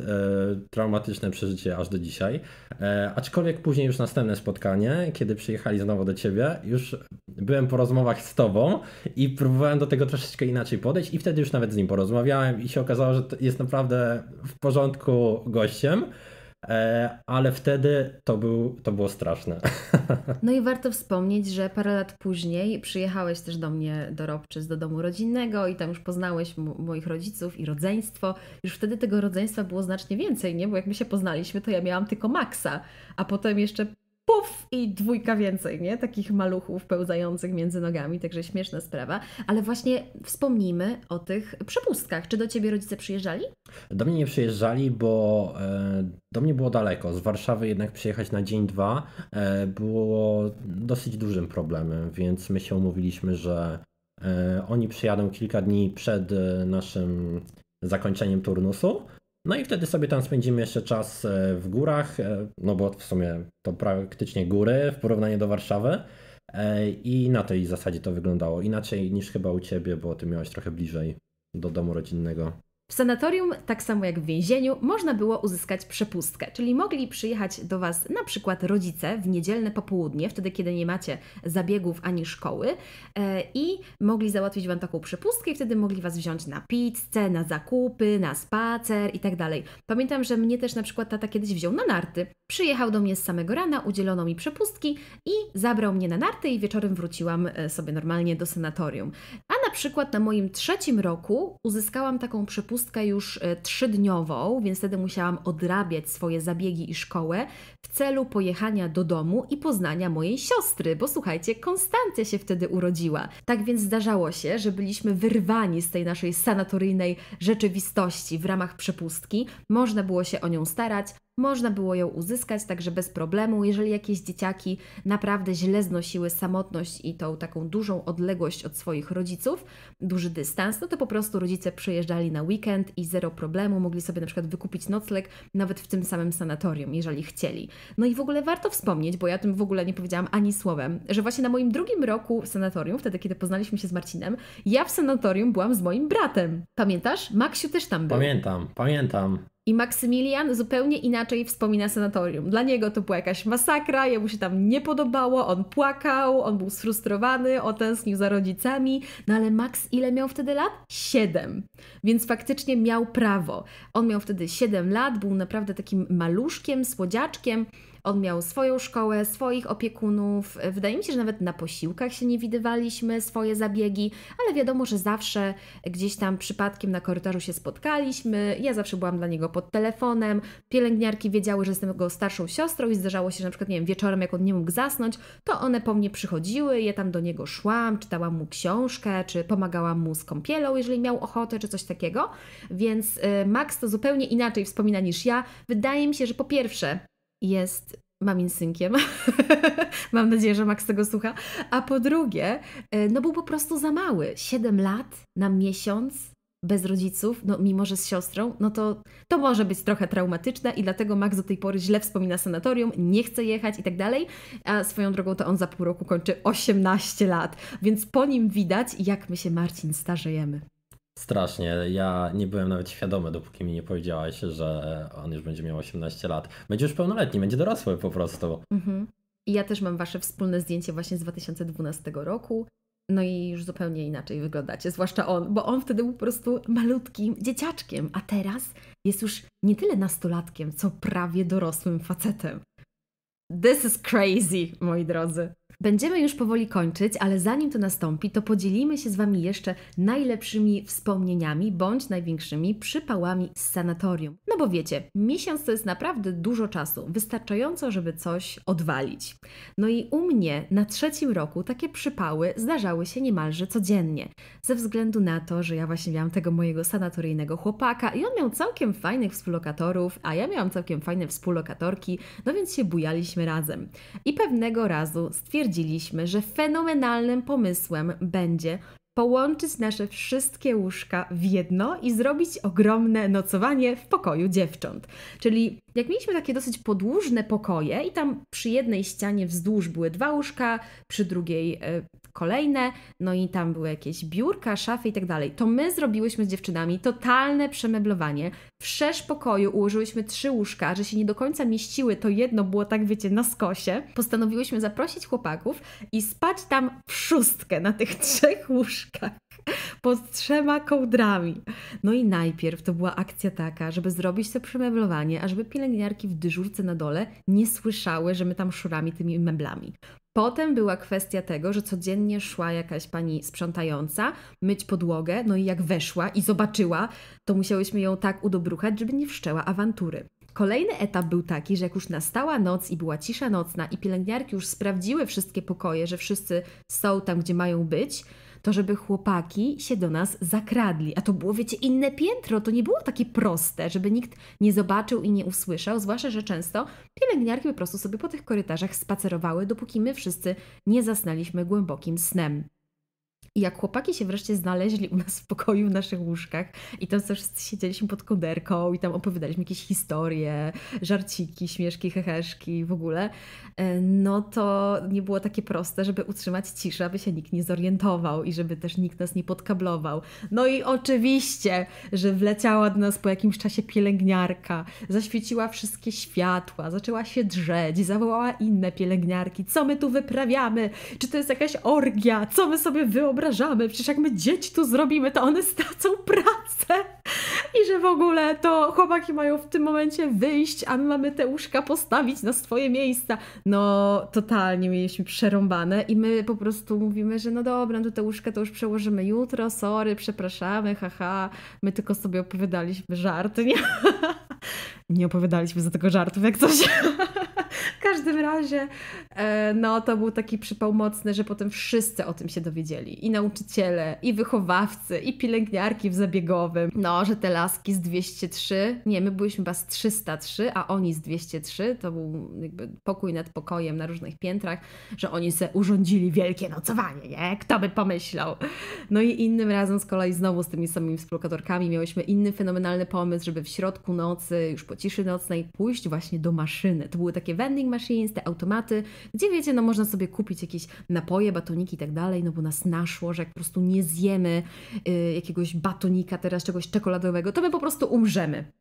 traumatyczne przeżycie aż do dzisiaj. E, aczkolwiek później już następne spotkanie, kiedy przyjechali znowu do ciebie, już byłem po rozmowach z tobą i próbowałem do tego troszeczkę inaczej podejść i wtedy już nawet z nim porozmawiałem i się okazało, że jest naprawdę w porządku gościem. E, ale wtedy to, był, to było straszne. No i warto wspomnieć, że parę lat później przyjechałeś też do mnie do do domu rodzinnego i tam już poznałeś moich rodziców i rodzeństwo. Już wtedy tego rodzeństwa było znacznie więcej, nie? Bo jak my się poznaliśmy, to ja miałam tylko Maxa, a potem jeszcze puf i dwójka więcej, nie? Takich maluchów pełzających między nogami, także śmieszna sprawa. Ale właśnie wspomnijmy o tych przepustkach. Czy do ciebie rodzice przyjeżdżali? Do mnie nie przyjeżdżali, bo e, do mnie było daleko. Z Warszawy jednak przyjechać na dzień, dwa e, było dosyć dużym problemem, więc my się umówiliśmy, że e, oni przyjadą kilka dni przed naszym zakończeniem turnusu no i wtedy sobie tam spędzimy jeszcze czas e, w górach, e, no bo w sumie to praktycznie góry w porównaniu do Warszawy. E, I na tej zasadzie to wyglądało. Inaczej niż chyba u ciebie, bo ty miałeś trochę bliżej do domu rodzinnego. W sanatorium, tak samo jak w więzieniu, można było uzyskać przepustkę, czyli mogli przyjechać do Was na przykład rodzice w niedzielne popołudnie, wtedy kiedy nie macie zabiegów ani szkoły e, i mogli załatwić Wam taką przepustkę i wtedy mogli Was wziąć na pizzę, na zakupy, na spacer i tak dalej. Pamiętam, że mnie też na przykład tata kiedyś wziął na narty. Przyjechał do mnie z samego rana, udzielono mi przepustki i zabrał mnie na narty i wieczorem wróciłam e, sobie normalnie do sanatorium. A na przykład na moim trzecim roku uzyskałam taką przepustkę przepustkę już e, trzydniową, więc wtedy musiałam odrabiać swoje zabiegi i szkołę w celu pojechania do domu i poznania mojej siostry, bo słuchajcie, Konstancja się wtedy urodziła. Tak więc zdarzało się, że byliśmy wyrwani z tej naszej sanatoryjnej rzeczywistości w ramach przepustki. Można było się o nią starać, można było ją uzyskać także bez problemu, jeżeli jakieś dzieciaki naprawdę źle znosiły samotność i tą taką dużą odległość od swoich rodziców, duży dystans, no to po prostu rodzice przyjeżdżali na weekend i zero problemu mogli sobie na przykład wykupić nocleg nawet w tym samym sanatorium, jeżeli chcieli. No i w ogóle warto wspomnieć, bo ja tym w ogóle nie powiedziałam ani słowem, że właśnie na moim drugim roku w sanatorium, wtedy kiedy poznaliśmy się z Marcinem, ja w sanatorium byłam z moim bratem. Pamiętasz? Maksiu też tam był. Pamiętam, pamiętam. I Maksymilian zupełnie inaczej wspomina sanatorium. Dla niego to była jakaś masakra, jemu się tam nie podobało, on płakał, on był sfrustrowany, on tęsknił za rodzicami. No ale Max ile miał wtedy lat? Siedem. Więc faktycznie miał prawo. On miał wtedy siedem lat, był naprawdę takim maluszkiem, słodziaczkiem. On miał swoją szkołę, swoich opiekunów. Wydaje mi się, że nawet na posiłkach się nie widywaliśmy, swoje zabiegi, ale wiadomo, że zawsze gdzieś tam przypadkiem na korytarzu się spotkaliśmy. Ja zawsze byłam dla niego pod telefonem. Pielęgniarki wiedziały, że jestem jego starszą siostrą i zdarzało się, że na przykład, nie wiem, wieczorem, jak on nie mógł zasnąć, to one po mnie przychodziły, ja tam do niego szłam, czytałam mu książkę, czy pomagałam mu z kąpielą, jeżeli miał ochotę, czy coś takiego. Więc y, Max to zupełnie inaczej wspomina niż ja. Wydaje mi się, że po pierwsze, jest mamin synkiem. Mam nadzieję, że Max tego słucha. A po drugie, e, no był po prostu za mały. 7 lat na miesiąc bez rodziców, no mimo że z siostrą, no to to może być trochę traumatyczne i dlatego Max do tej pory źle wspomina sanatorium, nie chce jechać i tak dalej, a swoją drogą to on za pół roku kończy 18 lat, więc po nim widać, jak my się Marcin starzejemy. Strasznie. Ja nie byłem nawet świadomy, dopóki mi nie powiedziałaś, że on już będzie miał 18 lat. Będzie już pełnoletni, będzie dorosły po prostu. Mhm. I ja też mam wasze wspólne zdjęcie właśnie z 2012 roku. No i już zupełnie inaczej wyglądacie, zwłaszcza on, bo on wtedy był po prostu malutkim dzieciaczkiem, a teraz jest już nie tyle nastolatkiem, co prawie dorosłym facetem. This is crazy, moi drodzy. Będziemy już powoli kończyć, ale zanim to nastąpi, to podzielimy się z Wami jeszcze najlepszymi wspomnieniami bądź największymi przypałami z sanatorium. No bo wiecie, miesiąc to jest naprawdę dużo czasu, wystarczająco, żeby coś odwalić. No i u mnie na trzecim roku takie przypały zdarzały się niemalże codziennie, ze względu na to, że ja właśnie miałam tego mojego sanatoryjnego chłopaka i on miał całkiem fajnych współlokatorów, a ja miałam całkiem fajne współlokatorki, no więc się bujaliśmy razem. I pewnego razu stwierdziłam, stwierdziliśmy, że fenomenalnym pomysłem będzie połączyć nasze wszystkie łóżka w jedno i zrobić ogromne nocowanie w pokoju dziewcząt. Czyli jak mieliśmy takie dosyć podłużne pokoje i tam przy jednej ścianie wzdłuż były dwa łóżka, przy drugiej e, kolejne, no i tam były jakieś biurka, szafy i tak dalej. To my zrobiłyśmy z dziewczynami totalne przemeblowanie. W szerz pokoju ułożyłyśmy trzy łóżka, że się nie do końca mieściły, to jedno było tak, wiecie, na skosie. Postanowiłyśmy zaprosić chłopaków i spać tam w szóstkę na tych trzech łóżkach. pod trzema kołdrami. No i najpierw to była akcja taka, żeby zrobić sobie przemeblowanie, żeby pielęgniarki w dyżurce na dole nie słyszały, że my tam szurami tymi meblami. Potem była kwestia tego, że codziennie szła jakaś pani sprzątająca myć podłogę, no i jak weszła i zobaczyła, to musiałyśmy ją tak udobruchać, żeby nie wszczęła awantury. Kolejny etap był taki, że jak już nastała noc i była cisza nocna i pielęgniarki już sprawdziły wszystkie pokoje, że wszyscy są tam, gdzie mają być, to żeby chłopaki się do nas zakradli. A to było, wiecie, inne piętro, to nie było takie proste, żeby nikt nie zobaczył i nie usłyszał, zwłaszcza, że często pielęgniarki po prostu sobie po tych korytarzach spacerowały, dopóki my wszyscy nie zasnęliśmy głębokim snem. I jak chłopaki się wreszcie znaleźli u nas w pokoju, w naszych łóżkach i tam coś siedzieliśmy pod kuderką, i tam opowiadaliśmy jakieś historie, żarciki, śmieszki, heheszki w ogóle, e, no to nie było takie proste, żeby utrzymać ciszę, aby się nikt nie zorientował i żeby też nikt nas nie podkablował. No i oczywiście, że wleciała do nas po jakimś czasie pielęgniarka, zaświeciła wszystkie światła, zaczęła się drzeć, zawołała inne pielęgniarki, co my tu wyprawiamy, czy to jest jakaś orgia, co my sobie wyobrażamy, wyobrażamy, przecież jak my dzieci tu zrobimy, to one stracą pracę. I że w ogóle to chłopaki mają w tym momencie wyjść, a my mamy te łóżka postawić na swoje miejsca. No, totalnie mieliśmy przerąbane i my po prostu mówimy, że no dobra, to no te łóżka to już przełożymy jutro, sorry, przepraszamy, haha. My tylko sobie opowiadaliśmy żarty, nie? nie opowiadaliśmy za tego żartów, jak coś. W każdym razie, e, no to był taki przypał mocny, że potem wszyscy o tym się dowiedzieli. I nauczyciele, i wychowawcy, i pielęgniarki w zabiegowym. No, że te laski z 203, nie, my byliśmy chyba z 303, a oni z 203, to był jakby pokój nad pokojem na różnych piętrach, że oni se urządzili wielkie nocowanie, nie? Kto by pomyślał? No i innym razem z kolei znowu z tymi samymi współlokatorkami miałyśmy inny fenomenalny pomysł, żeby w środku nocy, już po ciszy nocnej, pójść właśnie do maszyny. To były takie vending vending machines, te automaty, gdzie wiecie, no można sobie kupić jakieś napoje, batoniki i tak dalej, no bo nas naszło, że jak po prostu nie zjemy y, jakiegoś batonika teraz, czegoś czekoladowego, to my po prostu umrzemy.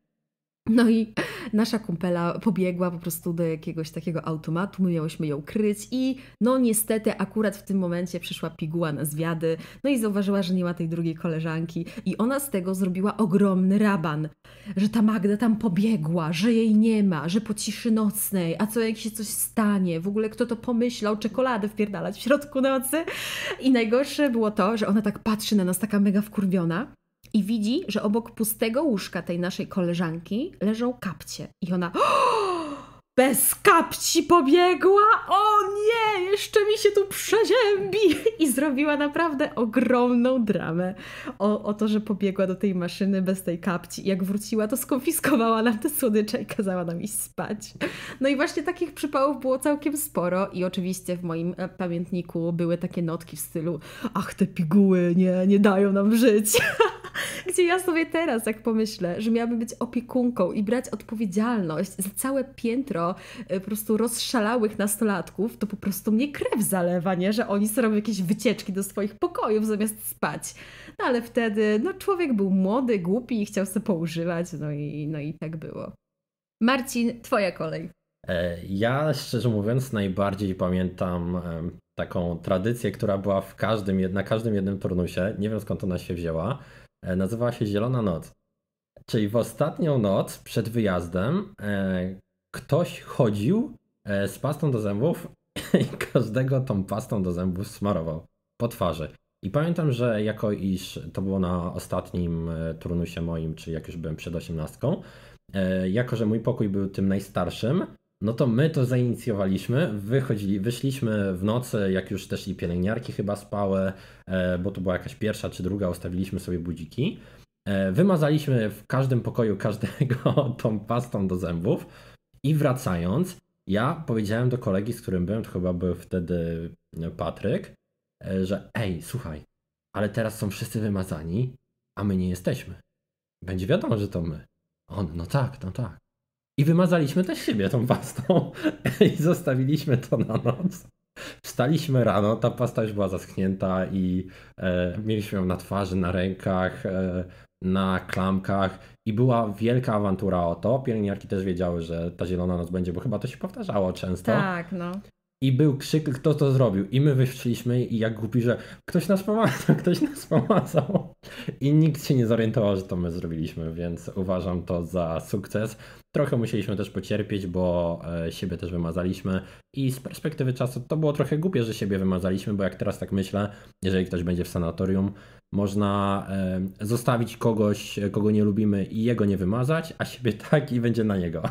No i nasza kumpela pobiegła po prostu do jakiegoś takiego automatu, my miałyśmy ją kryć i no niestety akurat w tym momencie przyszła piguła na zwiady, no i zauważyła, że nie ma tej drugiej koleżanki i ona z tego zrobiła ogromny raban, że ta Magda tam pobiegła, że jej nie ma, że po ciszy nocnej, a co jak się coś stanie, w ogóle kto to pomyślał, czekoladę wpierdalać w środku nocy i najgorsze było to, że ona tak patrzy na nas taka mega wkurwiona i widzi, że obok pustego łóżka tej naszej koleżanki leżą kapcie. I ona bez kapci pobiegła. O nie, jeszcze mi się tu przeziębi! I zrobiła naprawdę ogromną dramę o, o to, że pobiegła do tej maszyny bez tej kapci. i Jak wróciła, to skonfiskowała nam te słodycze i kazała nam iść spać. No i właśnie takich przypałów było całkiem sporo i oczywiście w moim e, pamiętniku były takie notki w stylu ach, te piguły, nie, nie dają nam żyć. Gdzie ja sobie teraz, jak pomyślę, że miałabym być opiekunką i brać odpowiedzialność za całe piętro e, po prostu rozszalałych nastolatków, to po prostu mnie krew zalewa, nie? Że oni robią jakieś wycieczki do swoich pokojów zamiast spać. No ale wtedy, no człowiek był młody, głupi i chciał sobie poużywać, no i, no i tak było. Marcin, twoja kolej. E, ja szczerze mówiąc najbardziej pamiętam taką tradycję, która była w każdym, na każdym jednym turnusie. Nie wiem skąd ona się wzięła. E, nazywała się Zielona Noc. Czyli w ostatnią noc przed wyjazdem e, ktoś chodził e, z pastą do zębów i każdego tą pastą do zębów smarował po twarzy. I pamiętam, że jako iż to było na ostatnim turnusie moim, czy jak już byłem przed osiemnastką, jako że mój pokój był tym najstarszym, no to my to zainicjowaliśmy, wychodzili, wyszliśmy w nocy, jak już też i pielęgniarki chyba spały, e, bo to była jakaś pierwsza czy druga, ustawiliśmy sobie budziki. E, wymazaliśmy w każdym pokoju każdego tą pastą do zębów i wracając, ja powiedziałem do kolegi, z którym byłem, to chyba był wtedy no, Patryk, e, że ej, słuchaj, ale teraz są wszyscy wymazani, a my nie jesteśmy. Będzie wiadomo, że to my. On, no tak, no tak. I wymazaliśmy też siebie tą pastą i zostawiliśmy to na noc. Wstaliśmy rano, ta pasta już była zaschnięta i e, mieliśmy ją na twarzy, na rękach, e, na klamkach i była wielka awantura o to. Pielęgniarki też wiedziały, że ta zielona noc będzie, bo chyba to się powtarzało często. Tak, no. I był krzyk, kto to zrobił. I my wyszliśmy i jak głupi, że ktoś nas pomazał, ktoś nas pomazał. I nikt się nie zorientował, że to my zrobiliśmy, więc uważam to za sukces. Trochę musieliśmy też pocierpieć, bo e, siebie też wymazaliśmy i z perspektywy czasu to było trochę głupie, że siebie wymazaliśmy, bo jak teraz tak myślę, jeżeli ktoś będzie w sanatorium, można zostawić kogoś, kogo nie lubimy i jego nie wymazać, a siebie tak i będzie na niego.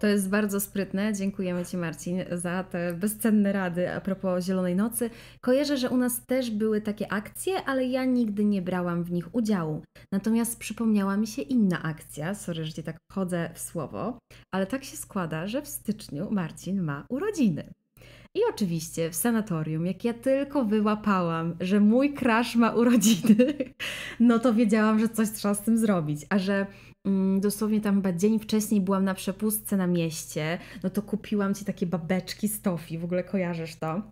To jest bardzo sprytne. Dziękujemy Ci, Marcin, za te bezcenne rady a propos Zielonej Nocy. Kojarzę, że u nas też były takie akcje, ale ja nigdy nie brałam w nich udziału. Natomiast przypomniała mi się inna akcja. Sorry, że Ci tak wchodzę w słowo, ale tak się składa, że w styczniu Marcin ma urodziny. I oczywiście w sanatorium, jak ja tylko wyłapałam, że mój krasz ma urodziny, no to wiedziałam, że coś trzeba z tym zrobić. A że mm, dosłownie tam chyba dzień wcześniej byłam na przepustce na mieście, no to kupiłam ci takie babeczki z tofi, w ogóle kojarzysz to?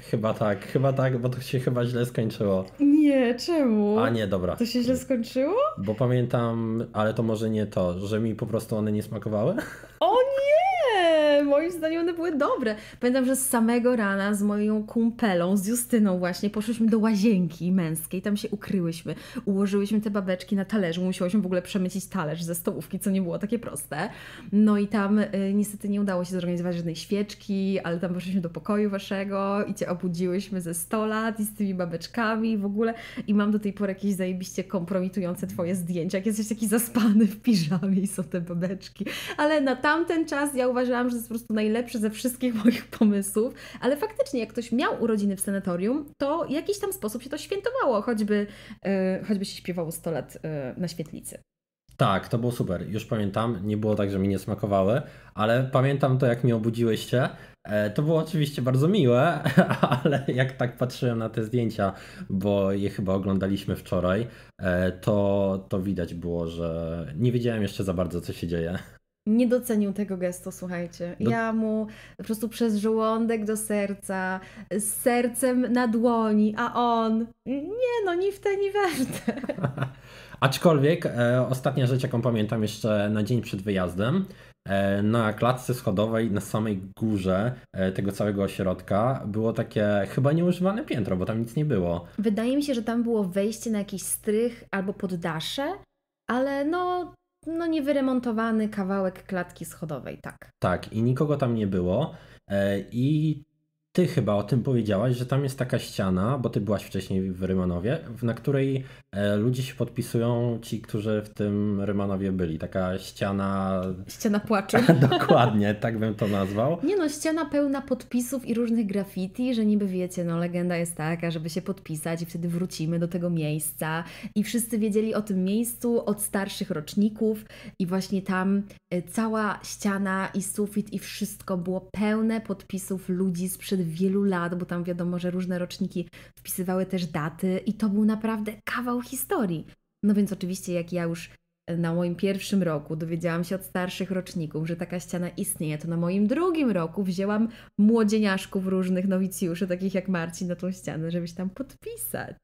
Chyba tak, chyba tak, bo to się chyba źle skończyło. Nie, czemu? A nie, dobra. To się źle skończyło? Bo pamiętam, ale to może nie to, że mi po prostu one nie smakowały. O nie! moim zdaniem one były dobre. Pamiętam, że z samego rana z moją kumpelą, z Justyną właśnie, poszłyśmy do łazienki męskiej, tam się ukryłyśmy, ułożyłyśmy te babeczki na talerzu, musiałyśmy w ogóle przemycić talerz ze stołówki, co nie było takie proste. No i tam y, niestety nie udało się zorganizować żadnej świeczki, ale tam poszliśmy do pokoju waszego i cię obudziłyśmy ze 100 lat i z tymi babeczkami w ogóle i mam do tej pory jakieś zajebiście kompromitujące twoje zdjęcia, jak jesteś taki zaspany w piżamie i są te babeczki. Ale na tamten czas ja uważałam, że prostu najlepszy ze wszystkich moich pomysłów, ale faktycznie jak ktoś miał urodziny w sanatorium, to w jakiś tam sposób się to świętowało, choćby, e, choćby się śpiewało 100 lat e, na świetlicy. Tak, to było super. Już pamiętam, nie było tak, że mi nie smakowały, ale pamiętam to, jak mnie obudziłeś się. E, to było oczywiście bardzo miłe, ale jak tak patrzyłem na te zdjęcia, bo je chyba oglądaliśmy wczoraj, to, to widać było, że nie wiedziałem jeszcze za bardzo, co się dzieje nie docenił tego gestu, słuchajcie. Do... Ja mu po prostu przez żołądek do serca, z sercem na dłoni, a on nie no, ni w te, ni we w er te. Aczkolwiek e, ostatnia rzecz, jaką pamiętam jeszcze na dzień przed wyjazdem, e, na klatce schodowej, na samej górze e, tego całego ośrodka było takie chyba nieużywane piętro, bo tam nic nie było. Wydaje mi się, że tam było wejście na jakiś strych albo poddasze, ale no no niewyremontowany kawałek klatki schodowej, tak. Tak, i nikogo tam nie było. E, I ty chyba o tym powiedziałaś, że tam jest taka ściana, bo ty byłaś wcześniej w Rymanowie, na której e, ludzie się podpisują, ci, którzy w tym Rymanowie byli. Taka ściana. Ściana płaczu. Dokładnie, tak bym to nazwał. Nie no, ściana pełna podpisów i różnych graffiti, że niby wiecie, no legenda jest taka, żeby się podpisać i wtedy wrócimy do tego miejsca. I wszyscy wiedzieli o tym miejscu od starszych roczników, i właśnie tam e, cała ściana i sufit i wszystko było pełne podpisów ludzi z sprzed wielu lat, bo tam wiadomo, że różne roczniki wpisywały też daty i to był naprawdę kawał historii. No więc oczywiście jak ja już e, na moim pierwszym roku dowiedziałam się od starszych roczników, że taka ściana istnieje, to na moim drugim roku wzięłam młodzieniaszków różnych nowicjuszy, takich jak Marcin, na tą ścianę, żeby się tam podpisać.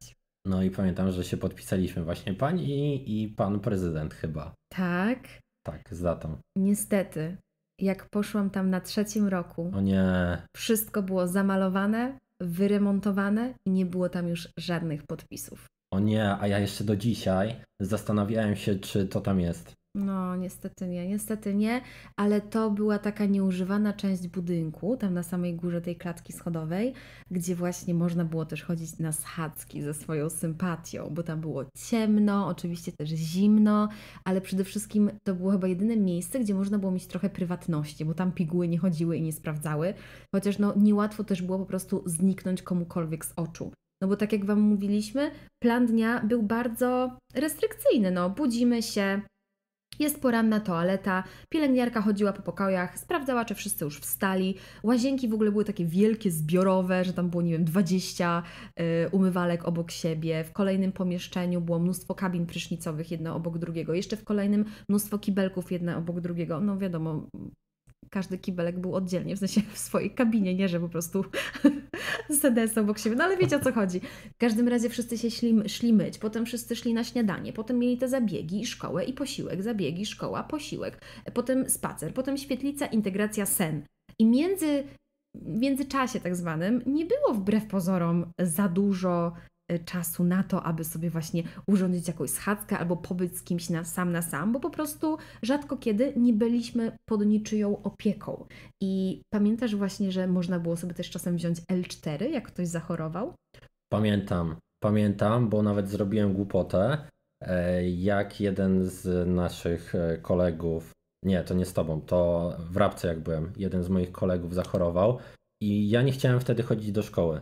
No i pamiętam, że się podpisaliśmy właśnie pani i, i pan prezydent chyba. Tak. Tak, z datą. Niestety jak poszłam tam na trzecim roku, o nie. wszystko było zamalowane, wyremontowane i nie było tam już żadnych podpisów. O nie, a ja jeszcze do dzisiaj zastanawiałem się, czy to tam jest. No, niestety nie, niestety nie, ale to była taka nieużywana część budynku, tam na samej górze tej klatki schodowej, gdzie właśnie można było też chodzić na schadzki ze swoją sympatią, bo tam było ciemno, oczywiście też zimno, ale przede wszystkim to było chyba jedyne miejsce, gdzie można było mieć trochę prywatności, bo tam piguły nie chodziły i nie sprawdzały, chociaż no niełatwo też było po prostu zniknąć komukolwiek z oczu. No bo tak jak Wam mówiliśmy, plan dnia był bardzo restrykcyjny. No, budzimy się, jest poranna toaleta, pielęgniarka chodziła po pokojach, sprawdzała, czy wszyscy już wstali. Łazienki w ogóle były takie wielkie, zbiorowe, że tam było, nie wiem, 20 y, umywalek obok siebie. W kolejnym pomieszczeniu było mnóstwo kabin prysznicowych, jedno obok drugiego. Jeszcze w kolejnym mnóstwo kibelków, jedno obok drugiego. No wiadomo, każdy kibelek był oddzielnie, w sensie w swojej kabinie, nie że po prostu sedes obok siebie, no ale wiecie o co chodzi. W każdym razie wszyscy się szli, szli myć, potem wszyscy szli na śniadanie, potem mieli te zabiegi, szkołę i posiłek, zabiegi, szkoła, posiłek, potem spacer, potem świetlica, integracja, sen. I między między czasie tak zwanym nie było wbrew pozorom za dużo Y, czasu na to, aby sobie właśnie urządzić jakąś schadzkę albo pobyć z kimś na, sam na sam, bo po prostu rzadko kiedy nie byliśmy pod niczyją opieką. I pamiętasz właśnie, że można było sobie też czasem wziąć L4, jak ktoś zachorował? Pamiętam, pamiętam, bo nawet zrobiłem głupotę, e, jak jeden z naszych e, kolegów, nie, to nie z tobą, to w Rabce jak byłem, jeden z moich kolegów zachorował i ja nie chciałem wtedy chodzić do szkoły.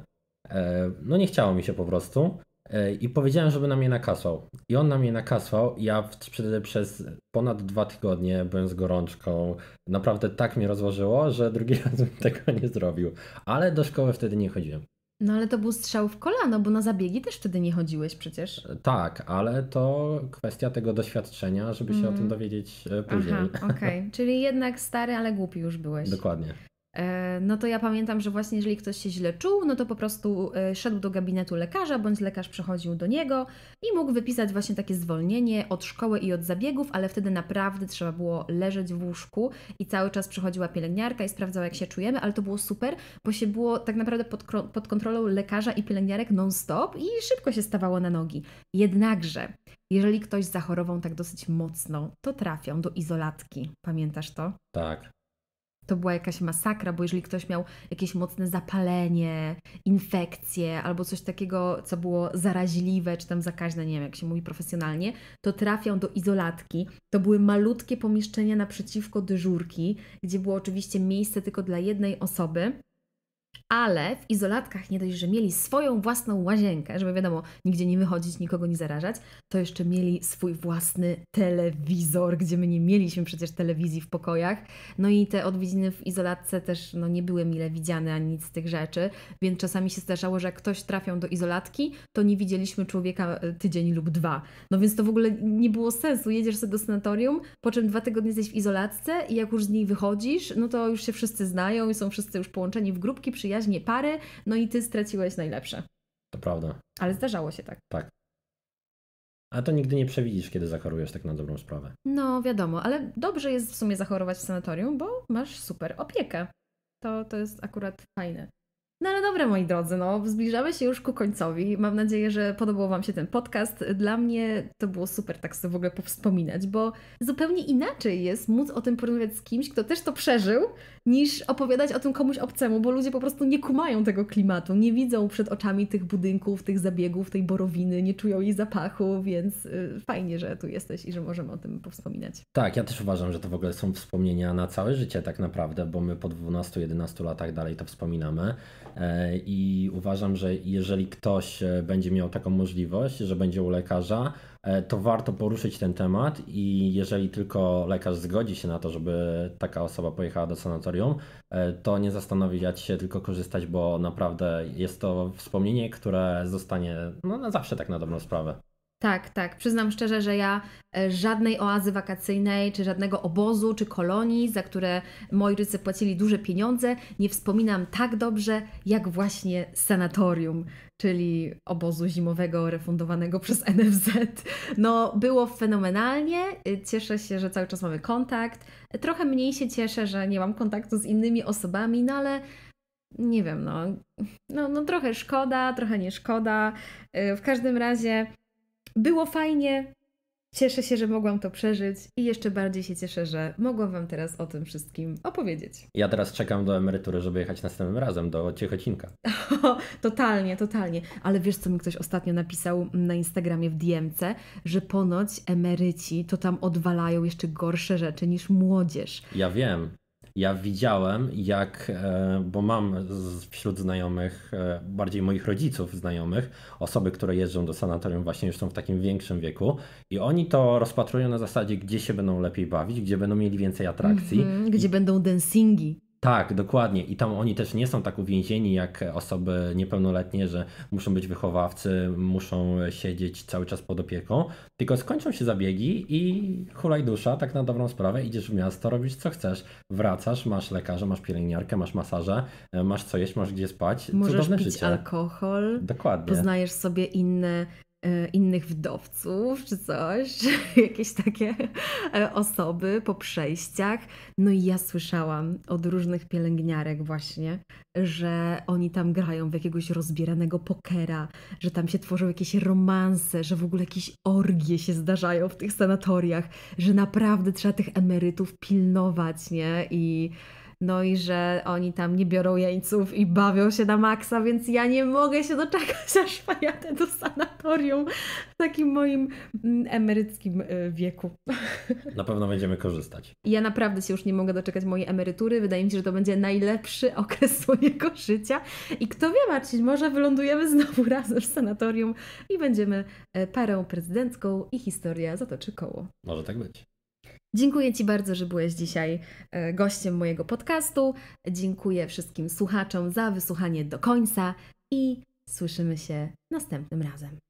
E, no nie chciało mi się po prostu. E, I powiedziałem, żeby na mnie nakasał. I on na mnie nakasał. Ja przez ponad dwa tygodnie byłem z gorączką. Naprawdę tak mnie rozłożyło, że drugi raz bym tego nie zrobił. Ale do szkoły wtedy nie chodziłem. No ale to był strzał w kolano, bo na zabiegi też wtedy nie chodziłeś przecież. E, tak, ale to kwestia tego doświadczenia, żeby się o tym mm. dowiedzieć później. Aha, okej. Okay. Czyli jednak stary, ale głupi już byłeś. Dokładnie. E, no to ja pamiętam, że właśnie jeżeli ktoś się źle czuł, no to po prostu e, szedł do gabinetu lekarza, bądź lekarz przechodził do niego i mógł wypisać właśnie takie zwolnienie od szkoły i od zabiegów, ale wtedy naprawdę trzeba było leżeć w łóżku i cały czas przychodziła pielęgniarka i sprawdzała, jak się czujemy, ale to było super, bo się było tak naprawdę pod, pod kontrolą lekarza i pielęgniarek non-stop i szybko się stawało na nogi. Jednakże, jeżeli ktoś zachorował tak dosyć mocno, to trafią do izolatki. Pamiętasz to? Tak, to była jakaś masakra, bo jeżeli ktoś miał jakieś mocne zapalenie, infekcje albo coś takiego, co było zaraźliwe czy tam zakaźne, nie wiem jak się mówi profesjonalnie, to trafiał do izolatki. To były malutkie pomieszczenia naprzeciwko dyżurki, gdzie było oczywiście miejsce tylko dla jednej osoby ale w izolatkach nie dość, że mieli swoją własną łazienkę, żeby wiadomo, nigdzie nie wychodzić, nikogo nie zarażać, to jeszcze mieli swój własny telewizor, gdzie my nie mieliśmy przecież telewizji w pokojach. No i te odwiedziny w izolatce też no, nie były mile widziane ani nic z tych rzeczy, więc czasami się zdarzało, że jak ktoś trafiał do izolatki, to nie widzieliśmy człowieka e, tydzień lub dwa. No więc to w ogóle nie było sensu. Jedziesz sobie do sanatorium, po czym dwa tygodnie jesteś w izolatce i jak już z niej wychodzisz, no to już się wszyscy znają i są wszyscy już połączeni w grupki, przy przyjaźnie pary, no i ty straciłeś najlepsze. To prawda. Ale zdarzało się tak. Tak. A to nigdy nie przewidzisz, kiedy zachorujesz tak na dobrą sprawę. No, wiadomo, ale dobrze jest w sumie zachorować w sanatorium, bo masz super opiekę. To, to jest akurat fajne. No ale dobra, moi drodzy, no, zbliżamy się już ku końcowi. Mam nadzieję, że podobał Wam się ten podcast. Dla mnie to było super tak sobie w ogóle powspominać, bo zupełnie inaczej jest móc o tym porozmawiać z kimś, kto też to przeżył, niż opowiadać o tym komuś obcemu, bo ludzie po prostu nie kumają tego klimatu, nie widzą przed oczami tych budynków, tych zabiegów, tej borowiny, nie czują jej zapachu, więc y, fajnie, że tu jesteś i że możemy o tym powspominać. Tak, ja też uważam, że to w ogóle są wspomnienia na całe życie tak naprawdę, bo my po 12-11 latach dalej to wspominamy e, i uważam, że jeżeli ktoś e, będzie miał taką możliwość, że będzie u lekarza, E, to warto poruszyć ten temat i jeżeli tylko lekarz zgodzi się na to, żeby taka osoba pojechała do sanatorium, e, to nie zastanawiać się, tylko korzystać, bo naprawdę jest to wspomnienie, które zostanie no, na zawsze tak na dobrą sprawę. Tak, tak. Przyznam szczerze, że ja e, żadnej oazy wakacyjnej, czy żadnego obozu, czy kolonii, za które moi rodzice płacili duże pieniądze, nie wspominam tak dobrze, jak właśnie sanatorium, czyli obozu zimowego refundowanego przez NFZ. No, było fenomenalnie. E, cieszę się, że cały czas mamy kontakt. E, trochę mniej się cieszę, że nie mam kontaktu z innymi osobami, no ale nie wiem, no, no, no trochę szkoda, trochę nie szkoda. W każdym razie było fajnie. Cieszę się, że mogłam to przeżyć i jeszcze bardziej się cieszę, że mogłam Wam teraz o tym wszystkim opowiedzieć. Ja teraz czekam do emerytury, żeby jechać następnym razem do Ciechocinka. totalnie, totalnie. Ale wiesz, co mi ktoś ostatnio napisał na Instagramie w DM-ce, że ponoć emeryci to tam odwalają jeszcze gorsze rzeczy niż młodzież. Ja wiem. Ja widziałem, jak, e, bo mam wśród znajomych, e, bardziej moich rodziców znajomych, osoby, które jeżdżą do sanatorium właśnie już są w takim większym wieku i oni to rozpatrują na zasadzie, gdzie się będą lepiej bawić, gdzie będą mieli więcej atrakcji. Mm -hmm, gdzie będą dancingi. Tak, dokładnie. I tam oni też nie są tak uwięzieni jak osoby niepełnoletnie, że muszą być wychowawcy, muszą siedzieć cały czas pod opieką, tylko skończą się zabiegi i hulaj dusza, tak na dobrą sprawę, idziesz w miasto, robisz co chcesz, wracasz, masz lekarza, masz pielęgniarkę, masz masaże, masz co jeść, masz gdzie spać, Możesz cudowne pić życie. alkohol, dokładnie. poznajesz sobie inne Y, innych wdowców czy coś, jakieś takie e, osoby po przejściach. No i ja słyszałam od różnych pielęgniarek właśnie, że oni tam grają w jakiegoś rozbieranego pokera, że tam się tworzą jakieś romanse, że w ogóle jakieś orgie się zdarzają w tych sanatoriach, że naprawdę trzeba tych emerytów pilnować, nie? I no i że oni tam nie biorą jeńców i bawią się na maksa, więc ja nie mogę się doczekać, aż pojadę do sanatorium w takim moim mm, emeryckim y, wieku. Na pewno będziemy korzystać. Ja naprawdę się już nie mogę doczekać mojej emerytury. Wydaje mi się, że to będzie najlepszy okres mojego życia. I kto wie, Marcin, może wylądujemy znowu razem w sanatorium i będziemy e, parą prezydencką i historia zatoczy koło. Może tak być. Dziękuję Ci bardzo, że byłeś dzisiaj e, gościem mojego podcastu. Dziękuję wszystkim słuchaczom za wysłuchanie do końca i słyszymy się następnym razem.